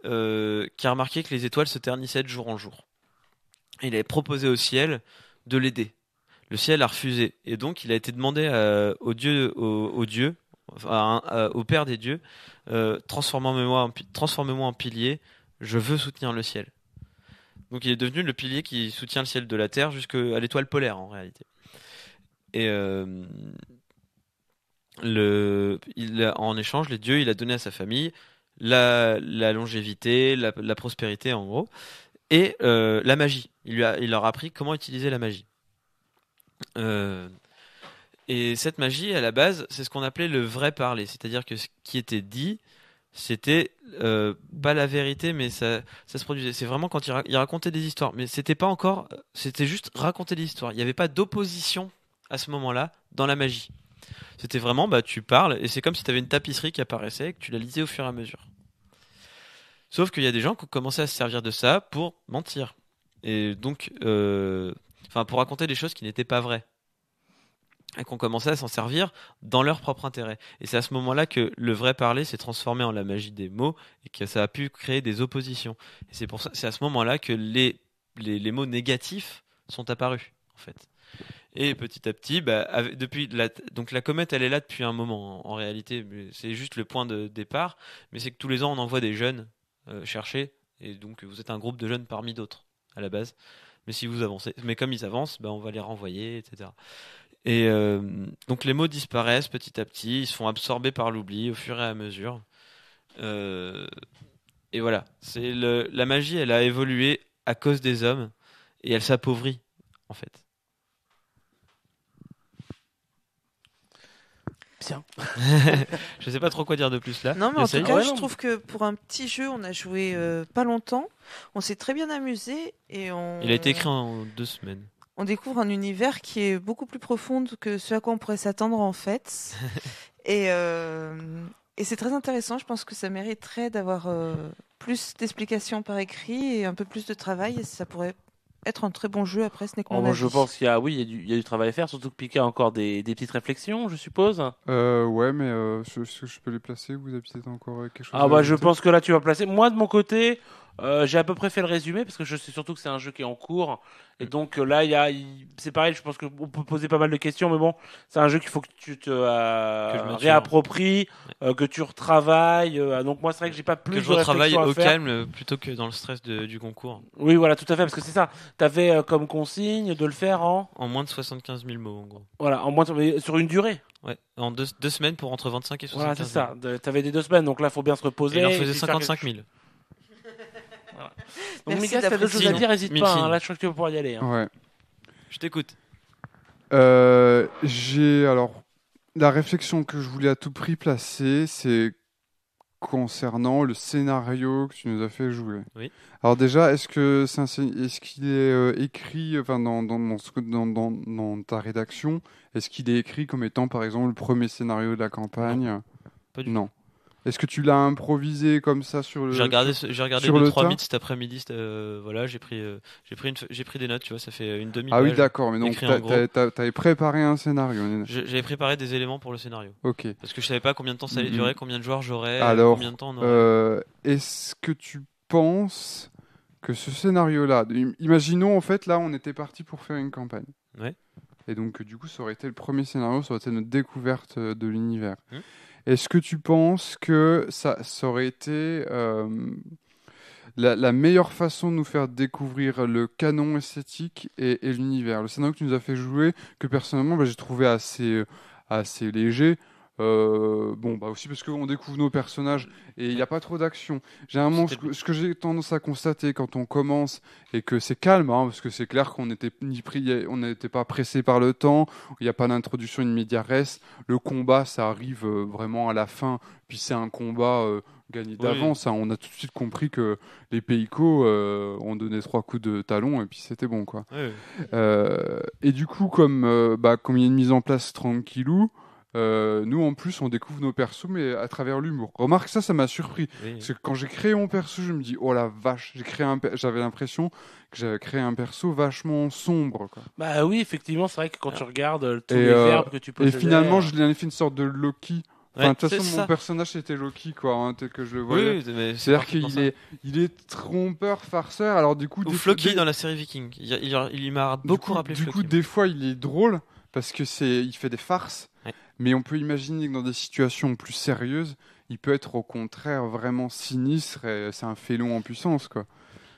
euh, qui a remarqué que les étoiles se ternissaient de jour en jour. Il avait proposé au ciel de l'aider. Le ciel a refusé. Et donc, il a été demandé euh, au dieu, euh, au Père des dieux, euh, transformez-moi en pilier, je veux soutenir le ciel. Donc il est devenu le pilier qui soutient le ciel de la Terre jusqu'à l'étoile polaire en réalité. Et euh, en échange, les dieux, il a donné à sa famille la, longévité, la, prospérité en gros, et euh, la magie. Il, leur a appris comment utiliser la magie. Euh, et cette magie, à la base, c'est ce qu'on appelait le vrai parler, c'est-à-dire que ce qui était dit, c'était euh, pas la vérité, mais ça, se produisait. C'est vraiment quand il, racontait des histoires, mais c'était pas encore, c'était juste raconter des histoires. Il n'y avait pas d'opposition à ce moment-là dans la magie. C'était vraiment, bah, tu parles, et c'est comme si tu avais une tapisserie qui apparaissait et que tu la lisais au fur et à mesure. Sauf qu'il y a des gens qui ont commencé à se servir de ça pour mentir. Et donc, euh, enfin, pour raconter des choses qui n'étaient pas vraies et qu'on commençait à s'en servir dans leur propre intérêt. Et c'est à ce moment-là que le vrai parler s'est transformé en la magie des mots et que ça a pu créer des oppositions. Et c'est pour ça, c'est à ce moment-là que les, les, mots négatifs sont apparus, en fait. Et petit à petit, bah, depuis la, donc la comète, elle est là depuis un moment en, réalité. C'est juste le point de départ. Mais c'est que tous les ans, on envoie des jeunes euh, chercher. Et donc, vous êtes un groupe de jeunes parmi d'autres à la base. Mais si vous avancez, mais comme ils avancent, bah, on va les renvoyer, etc. Et euh, donc les mots disparaissent petit à petit, ils se font absorber par l'oubli au fur et à mesure. Euh, et voilà, c'est la magie, elle a évolué à cause des hommes et elle s'appauvrit en fait. Bien. je sais pas trop quoi dire de plus là. Non, mais en tout cas, je trouve que pour un petit jeu, on a joué euh, pas longtemps, on s'est très bien amusé et on. Il a été écrit en deux semaines on découvre un univers qui est beaucoup plus profond que ce à quoi on pourrait s'attendre en fait. Euh, et, c'est très intéressant. Je pense que ça mériterait d'avoir euh, plus d'explications par écrit et un peu plus de travail. ça pourrait être un très bon jeu après, ce n'est oh, Je pense qu'il y a, oui, il y du, travail à faire, surtout que Pika a encore des, petites réflexions, je suppose. Euh, ouais, mais euh, je, peux les placer Vous avez encore quelque chose Ah, bah, je pense que là, tu vas placer. Moi, de mon côté, euh, j'ai à peu près fait le résumé parce que je sais surtout que c'est un jeu qui est en cours. Et mm. donc euh, là, il y a, c'est pareil, je pense qu'on peut poser pas mal de questions, mais bon, c'est un jeu qu'il faut que tu te euh, réappropries, que tu retravailles. donc moi, c'est vrai que j'ai pas plus que je de retravaille au calme plutôt que dans le stress du concours. Oui, voilà, tout à fait, parce que c'est ça. T'avais comme consigne de le faire en en moins de 75 000 mots, en gros. Voilà, en moins sur une durée. Ouais, en deux, semaines pour entre 25 et 75 000. Voilà, c'est ça. T'avais des deux semaines, donc là, il faut bien se reposer. Et on faisait 55 000. Voilà. Donc, Mika, si t'as d'autres choses n'hésite pas. Hein, là, je crois que tu vas pouvoir y aller. hein. Ouais. Je t'écoute. Euh, j'ai alors la réflexion que je voulais à tout prix placer, c'est concernant le scénario que tu nous as fait jouer. Oui. Alors déjà, est-ce que c'est est-ce qu'il est euh, écrit, enfin dans dans, dans dans- dans- ta rédaction, est-ce qu'il est écrit comme étant par exemple le premier scénario de la campagne Pas du tout. Non. Est-ce que tu l'as improvisé comme ça sur le J'ai regardé, j'ai regardé le 3 cet après-midi. Euh, voilà, j'ai pris, euh, j'ai pris, j'ai pris des notes. Tu vois, ça fait une demi. heure Ah oui, d'accord. Mais donc, avais préparé un scénario. J'avais préparé des éléments pour le scénario. Ok. Parce que je savais pas combien de temps ça allait mm-hmm. durer, combien de joueurs j'aurais, combien de temps. Euh, est-ce que tu penses que ce scénario-là, imaginons en fait là, on était parti pour faire une campagne. Ouais. Et donc, du coup, ça aurait été le premier scénario, ça aurait été notre découverte de l'univers. Mm. Est-ce que tu penses que ça, aurait été la, meilleure façon de nous faire découvrir le canon esthétique et, l'univers Le scénario que tu nous as fait jouer, que personnellement bah, j'ai trouvé assez léger, euh, bon, bah aussi parce qu'on découvre nos personnages et il n'y a pas trop d'action. J'ai ce que, ce que j'ai tendance à constater quand on commence et que c'est calme, hein, parce que c'est clair qu'on n'était ni on pas pressé par le temps, il n'y a pas d'introduction immédiate. Le combat, ça arrive euh, vraiment à la fin, puis c'est un combat. Euh, gagné d'avance. Hein. on a tout de suite compris que les P.I.C.O ont donné trois coups de talon et puis c'était bon et du coup, comme il bah, comme y a une mise en place tranquillou, euh, nous, en plus, on découvre nos persos, mais à travers l'humour. Remarque ça, ça m'a surpris. Parce que quand j'ai créé mon perso, je me dis, oh la vache, j'ai créé un, j'avais l'impression que j'avais créé un perso vachement sombre. Bah oui, effectivement, c'est vrai que quand tu ah. regardes euh, tous et les euh, verbes que tu poses. Et finalement, je l'ai fait une sorte de Loki. Enfin, de toute façon, mon personnage c'était Loki, quoi, hein, tel que je le voyais. C'est-à-dire qu'il est, il est trompeur, farceur. Alors du coup, ou des Floki dans la série Viking, il, il, il m'a beaucoup rappelé. Du coup, des fois, il est drôle parce que c'est, il fait des farces. Mais on peut imaginer que dans des situations plus sérieuses, il peut être au contraire vraiment sinistre et c'est un félon en puissance, quoi.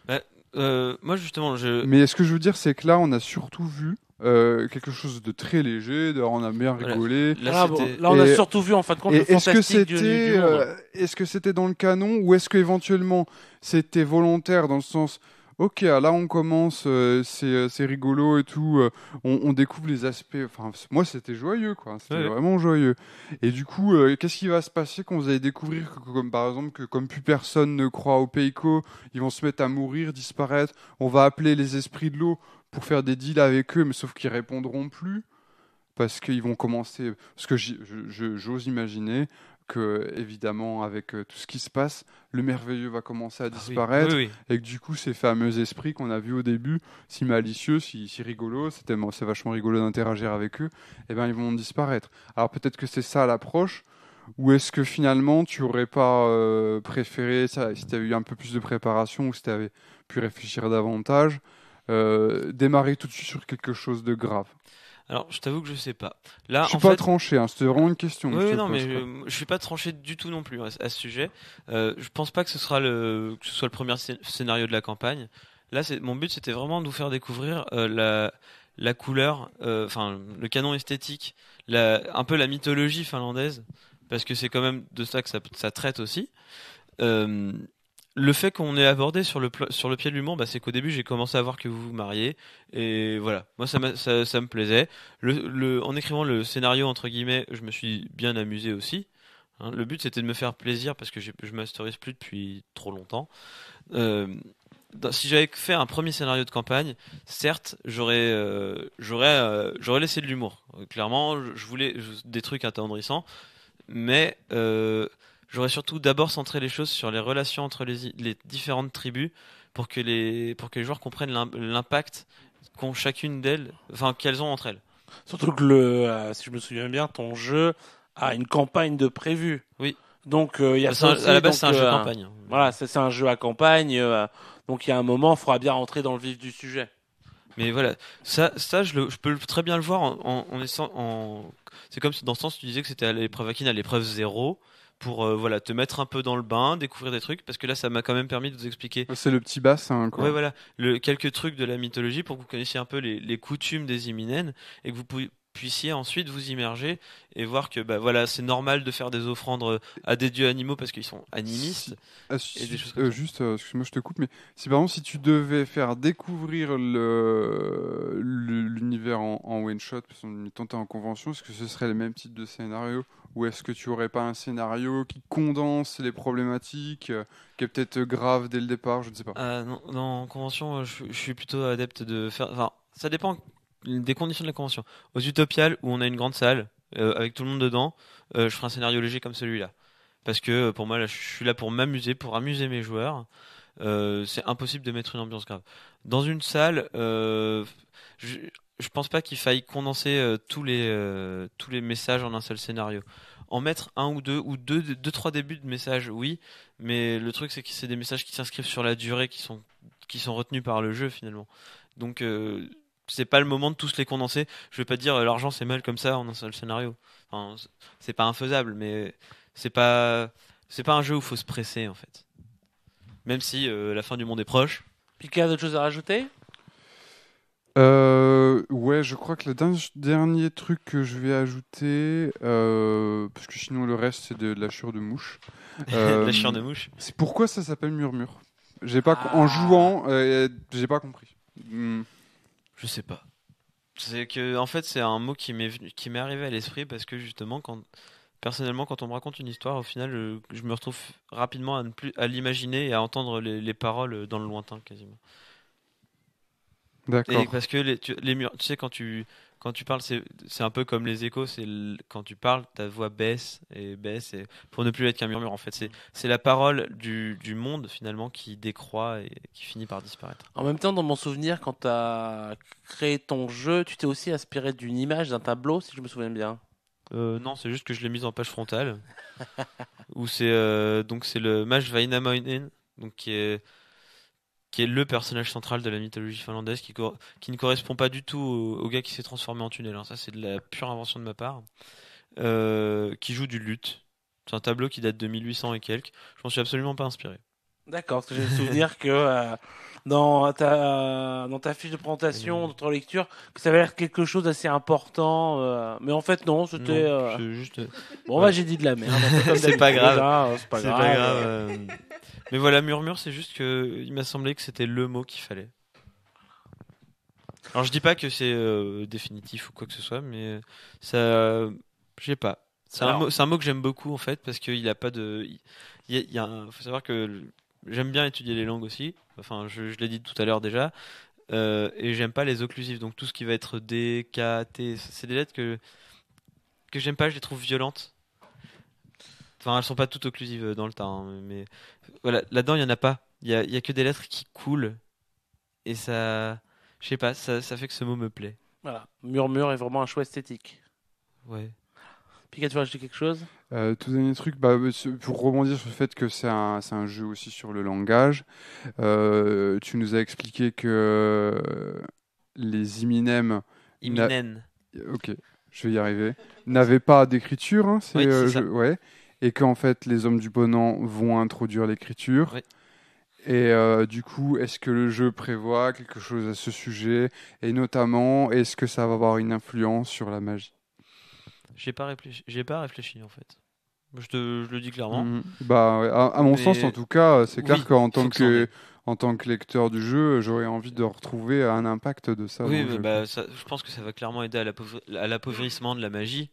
Bah, euh, moi justement, Mais ce que je veux dire, c'est que là, on a surtout vu euh, quelque chose de très léger, on a bien rigolé. Là, on a surtout vu en fin de compte le est-ce que c'était, euh, Est-ce que c'était dans le canon ou est-ce que éventuellement c'était volontaire dans le sens ok, ah, là on commence, euh, euh, c'est rigolo et tout, euh, on, découvre les aspects. Enfin, moi c'était joyeux, quoi. Hein, c'était vraiment joyeux. Et du coup, qu'est-ce qui va se passer quand vous allez découvrir comme par exemple que comme plus personne ne croit au Peiko, ils vont se mettre à mourir, disparaître. On va appeler les esprits de l'eau pour faire des deals avec eux, mais sauf qu'ils répondront plus parce qu'ils vont commencer. Parce que j'ose imaginer que évidemment avec euh, tout ce qui se passe, le merveilleux va commencer à ah disparaître et que du coup ces fameux esprits qu'on a vus au début, si malicieux, si, si rigolos, c'était c'est vachement rigolo d'interagir avec eux, et eh ben ils vont disparaître. Alors peut-être que c'est ça l'approche. Ou est-ce que finalement tu aurais pas euh, préféré ça si tu avais eu un peu plus de préparation ou si tu avais pu réfléchir davantage, euh, démarrer tout de suite sur quelque chose de grave alors, je t'avoue que je sais pas. Là, je suis pas tranché, hein, c'était vraiment une question. Oui, non, mais je, suis pas tranché du tout non plus à, ce sujet. Euh, je pense pas que ce sera le que ce soit le premier scénario de la campagne. Là, mon but, c'était vraiment de vous faire découvrir euh, la la couleur, euh, enfin le canon esthétique, un peu la mythologie finlandaise, parce que c'est quand même de ça que ça, ça traite aussi. Euh, le fait qu'on ait abordé sur le, sur le pied de l'humour, bah, c'est qu'au début, j'ai commencé à voir que vous vous mariez. Et voilà, moi, ça, me plaisait. en écrivant le scénario, entre guillemets, je me suis bien amusé aussi. Hein. le but, c'était de me faire plaisir parce que je masterise plus depuis trop longtemps. Euh, si j'avais fait un premier scénario de campagne, certes, j'aurais euh, euh, laissé de l'humour. clairement, je voulais des trucs attendrissants. Mais J'aurais surtout d'abord centré les choses sur les relations entre les, différentes tribus pour que les, pour que les joueurs comprennent l'impact qu'ont chacune d'elles, enfin qu'elles ont entre elles. Surtout que, le, euh, si je me souviens bien, ton jeu a une campagne de prévu. Oui. Donc euh, il y a ça, à la base euh, hein. c'est un jeu à campagne. Voilà, c'est un jeu à campagne. donc il y a un moment, il faudra bien rentrer dans le vif du sujet. Mais voilà, ça, ça je, le, je peux très bien le voir en, en, c'est comme dans ce sens tu disais que c'était à l'épreuve Akin à l'épreuve zéro pour euh, voilà te mettre un peu dans le bain, découvrir des trucs, parce que là ça m'a quand même permis de vous expliquer. Ah, c'est le petit bassin quoi. Oui voilà, quelques trucs de la mythologie pour que vous connaissiez un peu les, coutumes des Iminen et que vous puissiez ensuite vous immerger et voir que bah voilà c'est normal de faire des offrandes euh, à des dieux animaux parce qu'ils sont animistes ah, euh, juste excuse-moi je te coupe mais si par exemple si tu devais faire découvrir le l'univers en, one shot parce qu'on en convention est-ce que ce serait le même type de scénario ou est-ce que tu aurais pas un scénario qui condense les problématiques, euh, qui est peut-être grave dès le départ Je ne sais pas. Euh, non, en convention, euh, je, suis plutôt adepte de faire. Enfin, ça dépend des conditions de la convention. Aux Utopiales, où on a une grande salle avec tout le monde dedans, je ferai un scénario léger comme celui-là. Parce que pour moi, je suis là pour m'amuser, pour amuser mes joueurs. c'est impossible de mettre une ambiance grave. Dans une salle, je, je pense pas qu'il faille condenser tous les tous les messages en un seul scénario en mettre un ou deux, ou deux, deux trois débuts de messages, oui. Mais le truc, c'est que c'est des messages qui s'inscrivent sur la durée, qui sont, qui sont retenus par le jeu finalement. Donc, euh, c'est pas le moment de tous les condenser. Je vais pas dire euh, l'argent c'est mal comme ça en un seul scénario. Enfin, c'est pas infaisable, mais c'est pas, c'est pas un jeu où faut se presser en fait. Même si euh, la fin du monde est proche. Pika, d'autres choses à rajouter euh, ouais, je crois que le dernier truc que je vais ajouter, euh, parce que sinon le reste c'est de, la chure de mouche. la euh, de mouche. C'est pourquoi ça s'appelle murmure. J'ai pas en ah. jouant, euh, j'ai pas compris. Hmm. Je sais pas. C'est que en fait c'est un mot qui m'est qui m'est arrivé à l'esprit parce que justement quand personnellement quand on me raconte une histoire au final je, me retrouve rapidement à ne plus à l'imaginer et à entendre les paroles dans le lointain quasiment. D'accord. parce que les, murs, tu sais, quand tu, quand tu parles, c'est, un peu comme les échos, c'est quand tu parles, ta voix baisse et baisse et pour ne plus être qu'un murmure en fait. C'est, c'est la parole du, du monde finalement qui décroît et qui finit par disparaître. En même temps, dans mon souvenir, quand tu as créé ton jeu, tu t'es aussi inspiré d'une image, d'un tableau, si je me souviens bien. Euh, non, c'est juste que je l'ai mise en page frontale. Ou c'est euh, donc c'est le match Vainamoinen, donc qui est qui est le personnage central de la mythologie finlandaise, qui, qui ne correspond pas du tout au, gars qui s'est transformé en tunnel. Hein. Ça, c'est de la pure invention de ma part. Euh, qui joue du luth. C'est un tableau qui date de 1800 et quelques. Je m'en suis absolument pas inspiré. D'accord, parce que j'ai le souvenir que euh, dans, ta, dans ta fiche de présentation, dans ton lecture, que ça avait l'air quelque chose d'assez important. Euh, mais en fait, non, c'était. juste... Bon, bah, ouais. j'ai dit de la merde. Hein, c'est pas grave. C'est pas grave. Mais voilà, murmure, c'est juste que il m'a semblé que c'était le mot qu'il fallait. Alors je dis pas que c'est euh, définitif ou quoi que ce soit, mais ça, j'ai sais pas. C'est un, mot, que j'aime beaucoup en fait parce qu'il a pas de, il y a, faut savoir que j'aime bien étudier les langues aussi. Enfin, je, l'ai dit tout à l'heure déjà. Euh, et j'aime pas les occlusives, donc tout ce qui va être D, K, T, c'est des lettres que que j'aime pas, je les trouve violentes. Enfin, elles sont pas toutes occlusives euh, dans le temps. Hein, mais voilà, là-dedans, il y en a pas. Il y a, que des lettres qui coulent. Et ça. Je sais pas, ça, fait que ce mot me plaît. Voilà, murmure est vraiment un choix esthétique. Ouais. Pika, tu veux ajouter quelque chose euh, Tout dernier truc, bah, euh, pour rebondir sur le fait que c'est un, un, jeu aussi sur le langage, tu nous as expliqué que les Iminem. Iminen. Ok, je vais y arriver. N'avaient pas d'écriture, hein, c'est oui, et qu'en fait les hommes du bon an vont introduire l'écriture. Et euh, du coup, est-ce que le jeu prévoit quelque chose à ce sujet Et notamment, est-ce que ça va avoir une influence sur la magie J'ai pas, réfléchi, j'ai pas réfléchi en fait. Je, je le dis clairement. Mmh. Bah, à, mon sens, en tout cas, c'est clair qu'en tant que, en tant que lecteur du jeu, j'aurais envie de retrouver un impact de ça. Oui, bah, je pense que ça va clairement aider à l'appauvrissement de la magie.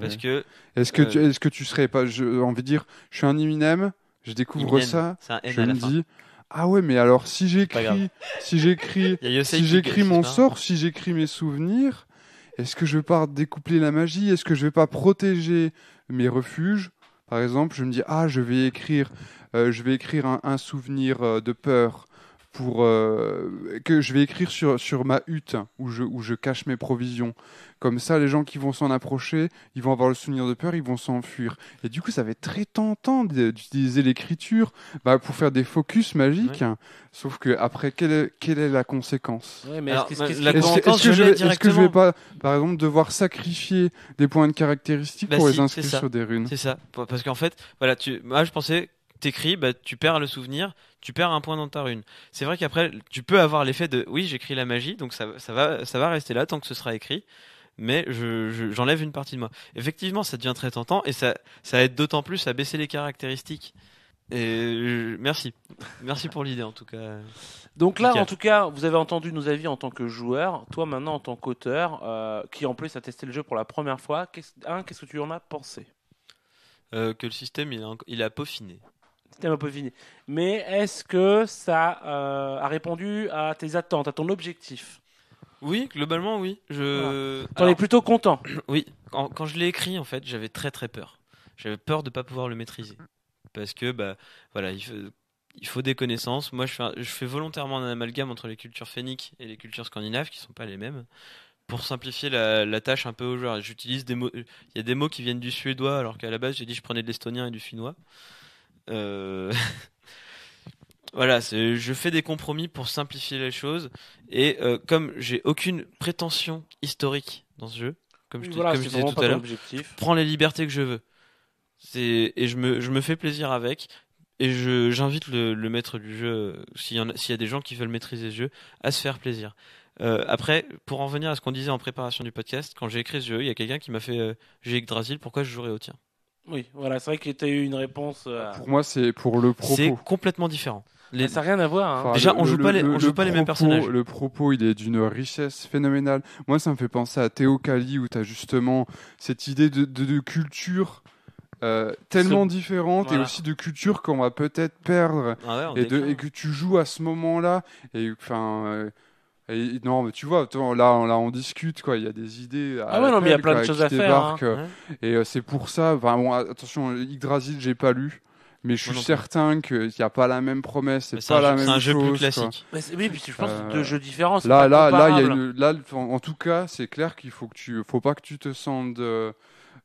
parce que. Est-ce que, euh, ce que, tu serais pas. J'ai envie de dire, je suis un Eminem, je découvre ça, je me dis. Ah ouais, mais alors si j'écris, si j'écris, si j'écris mon sort, si j'écris mes souvenirs, est-ce que je vais pas découpler la magie Est-ce que je vais pas protéger mes refuges par exemple, je me dis, ah, je vais écrire, euh, je vais écrire un souvenir euh, de peur pour euh, que je vais écrire sur, sur ma hutte où je, où je cache mes provisions. Comme ça, les gens qui vont s'en approcher, ils vont avoir le souvenir de peur, ils vont s'enfuir. Et du coup, ça va être très tentant d'utiliser l'écriture bah, pour faire des focus magiques. Sauf que après, quelle est, quelle est la conséquence est-ce, que, je, vais pas, par exemple, devoir sacrifier des points de caractéristiques bah pour les inscrire sur des runes C'est ça, parce qu'en fait, voilà, tu, moi je pensais t'écris, bah, tu perds le souvenir, tu perds un point dans ta rune. C'est vrai qu'après, tu peux avoir l'effet de oui, j'écris la magie, donc ça, va, ça va rester là tant que ce sera écrit, mais j'enlève je, une partie de moi. Effectivement, ça devient très tentant et ça, ça aide d'autant plus à baisser les caractéristiques. Et merci. Merci pour l'idée en tout cas. Donc là, en tout cas, vous avez entendu nos avis en tant que joueur. Toi maintenant, en tant qu'auteur, euh, qui en plus a testé le jeu pour la première fois, qu'est-ce hein, que tu en as pensé euh, Que le système, il il a peaufiné thème un peu fini. Mais est-ce que ça euh, a répondu à tes attentes, à ton objectif Oui, globalement, oui. Je. T'en es plutôt content Oui. Quand, je l'ai écrit, en fait, j'avais très très peur. J'avais peur de ne pas pouvoir le maîtriser. Parce que, bah, voilà, il faut, des connaissances. Moi, je fais, je fais volontairement un amalgame entre les cultures phéniques et les cultures scandinaves, qui ne sont pas les mêmes pour simplifier la, la, tâche un peu au joueurs. J'utilise des mots. Il y a des mots qui viennent du suédois alors qu'à la base j'ai dit je prenais de l'estonien et du finnois. Euh, voilà, je fais des compromis pour simplifier les choses. Et euh, comme j'ai aucune prétention historique dans ce jeu, comme je, disais tout à l'heure, je prends les libertés que je veux. Et je me, fais plaisir avec. Et j'invite le, maître du jeu, s'il y, a, des gens qui veulent maîtriser ce jeu, à se faire plaisir. Euh, après, pour en venir à ce qu'on disait en préparation du podcast, quand j'ai écrit ce jeu, il y a quelqu'un qui m'a fait euh, J'ai Yggdrasil, pourquoi je jouerais au tien oui, voilà, c'est vrai que tu as eu une réponse. Euh, pour moi, c'est pour le propos. C'est complètement différent. Ah, ça n'a rien à voir. Hein. Déjà, on ne joue, pas, les, pas les mêmes personnages. Le propos, il est d'une richesse phénoménale. Moi, ça me fait penser à Théo Kali, où tu as justement cette idée de, culture. Euh, tellement différente et aussi de culture qu'on va peut-être perdre ah et, de, que tu joues à ce moment-là et enfin euh, non, mais tu vois, là, on discute, quoi. Il y a des idées. À ah ouais, non, mais il y a plein de choses à faire. Hein. Euh, et euh, c'est pour ça. attention, Yggdrasil, j'ai pas lu. Mais je suis certain qu'il n'y a pas la même promesse, c'est pas la jeu, même chose. C'est un jeu plus classique. oui, puis je pense que c'est deux euh, jeux différents. Là, là, là, en, tout cas, c'est clair qu'il faut que tu, faut pas que tu te sentes.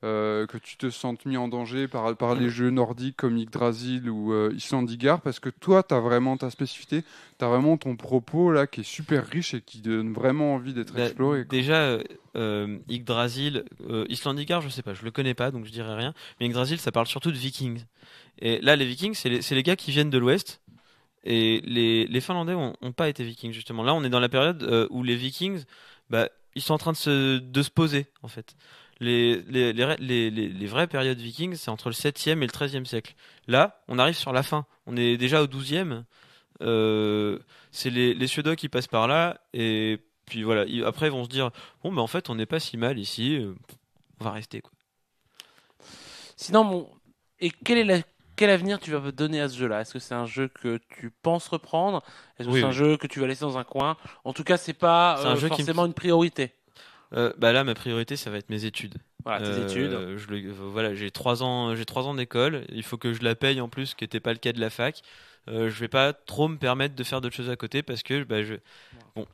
Euh, que tu te sentes mis en danger par, par mm. les jeux nordiques comme Yggdrasil ou euh, Islandigar, parce que toi, tu as vraiment ta spécificité, tu as vraiment ton propos là qui est super riche et qui donne vraiment envie d'être bah, exploré. Déjà, Yggdrasil, euh, Islandigar, je sais pas, je le connais pas donc je dirais rien, mais Yggdrasil, ça parle surtout de vikings. Et là, les vikings, c'est les, gars qui viennent de l'ouest. Et les, Finlandais n'ont pas été vikings justement. Là, on est dans la période où les vikings, bah, ils sont en train de se, de se poser en fait. Les, vraies périodes vikings, c'est entre le 7e et le 13e siècle. Là, on arrive sur la fin. On est déjà au 12e. Euh, c'est les, les Suédois qui passent par là. Et puis voilà. Après, ils vont se dire Bon, mais en fait, on n'est pas si mal ici. On va rester. Quoi. Sinon, Et quel avenir tu vas donner à ce jeu-là Est-ce que c'est un jeu que tu penses reprendre Est-ce que c'est un jeu que tu vas laisser dans un coin En tout cas, c'est pas euh, forcément une priorité. Euh, bah là, ma priorité, ça va être mes études. Voilà, tes euh, études. Je euh, voilà, j'ai trois ans, j'ai trois ans d'école. Il faut que je la paye en plus, ce qui n'était pas le cas de la fac. Euh, je vais pas trop me permettre de faire d'autres choses à côté parce que bah, je, bon,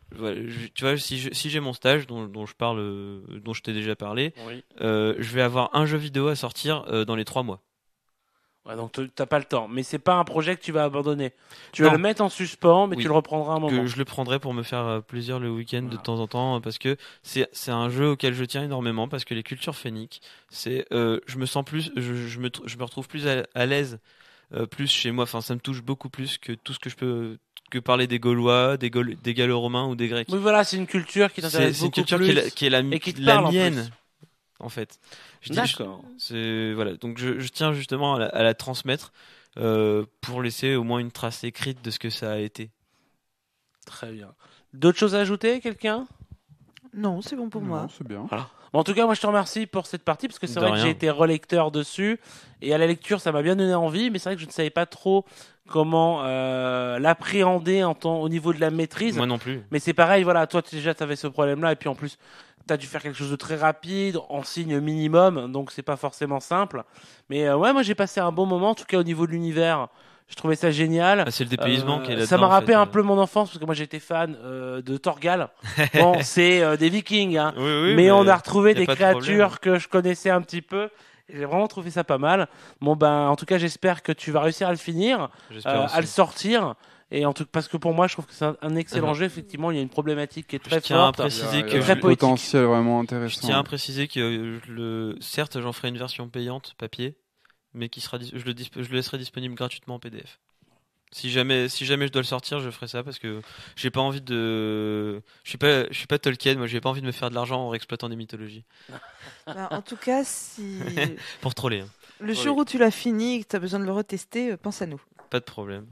tu vois, si j'ai mon stage dont, je parle, dont je t'ai déjà parlé, je vais avoir un jeu vidéo à sortir dans les trois mois. Donc, donc t'as pas le temps. Mais c'est pas un projet que tu vas abandonner. Tu vas le mettre en suspens, mais tu le reprendras un moment. je le prendrai pour me faire euh, plaisir le week-end de temps en temps, euh, parce que c'est un jeu auquel je tiens énormément, parce que les cultures phéniques, c'est euh, je me sens plus, je, me, retrouve plus à, l'aise, plus chez moi. Enfin, ça me touche beaucoup plus que tout ce que je peux que parler des Gaulois, des, des Gallo-Romains ou des Grecs. Oui, voilà, c'est une culture qui t'intéresse beaucoup C'est une culture qui est la, mienne en fait. D'accord. Voilà, donc je, tiens justement à la, transmettre euh, pour laisser au moins une trace écrite de ce que ça a été. Très bien. D'autres choses à ajouter, quelqu'un Non, c'est bon pour moi. C'est bien. en tout cas, moi je te remercie pour cette partie parce que c'est vrai que j'ai été relecteur dessus et à la lecture ça m'a bien donné envie, mais c'est vrai que je ne savais pas trop comment euh, l'appréhender au niveau de la maîtrise. Moi non plus. Mais c'est pareil, voilà, toi déjà tu avais ce problème-là et puis en plus tu dû faire quelque chose de très rapide, en signe minimum, donc c'est pas forcément simple. Mais euh, ouais, moi j'ai passé un bon moment, en tout cas au niveau de l'univers. Je trouvais ça génial. Ah, c'est le dépaysement euh, qui est là Ça m'a rappelé un euh. peu mon enfance, parce que moi j'étais fan de Torgal. bon, c'est des vikings, hein, mais, on a retrouvé des créatures que je connaissais un petit peu. J'ai vraiment trouvé ça pas mal. Bon, ben, en tout cas, j'espère que tu vas réussir à le finir, à le sortir. Et en tout parce que pour moi, je trouve que c'est un, excellent mhm. jeu. Effectivement, il y a une problématique qui est très forte, très vraiment intéressant. Je tiens à préciser que euh, le, certes, j'en ferai une version payante papier, mais qui sera, je le, je le laisserai disponible gratuitement en PDF. Si jamais, si jamais je dois le sortir, je ferai ça parce que j'ai pas envie de. Je suis pas, je suis pas Tolkien, moi j'ai pas envie de me faire de l'argent en exploitant des mythologies. Bah, en tout cas, si. Pour troller. Hein. Le jour où tu l'as fini et que tu as besoin de le retester, euh, pense à nous. Pas de problème.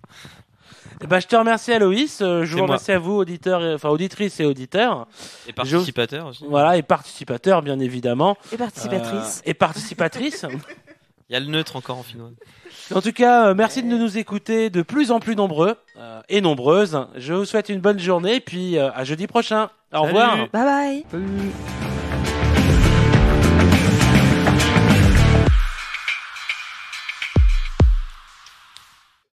Eh ben, je te remercie Aloïs, euh, je vous remercie à vous auditeurs, enfin auditrices et auditeurs, Et participateurs aussi. voilà et participateurs bien évidemment Et participatrice. Euh, et participatrices. Il y a le neutre encore en finnois. en tout cas, euh, merci de nous écouter de plus en plus nombreux et nombreuses. Je vous souhaite une bonne journée et puis à jeudi prochain. Au revoir. Bye bye.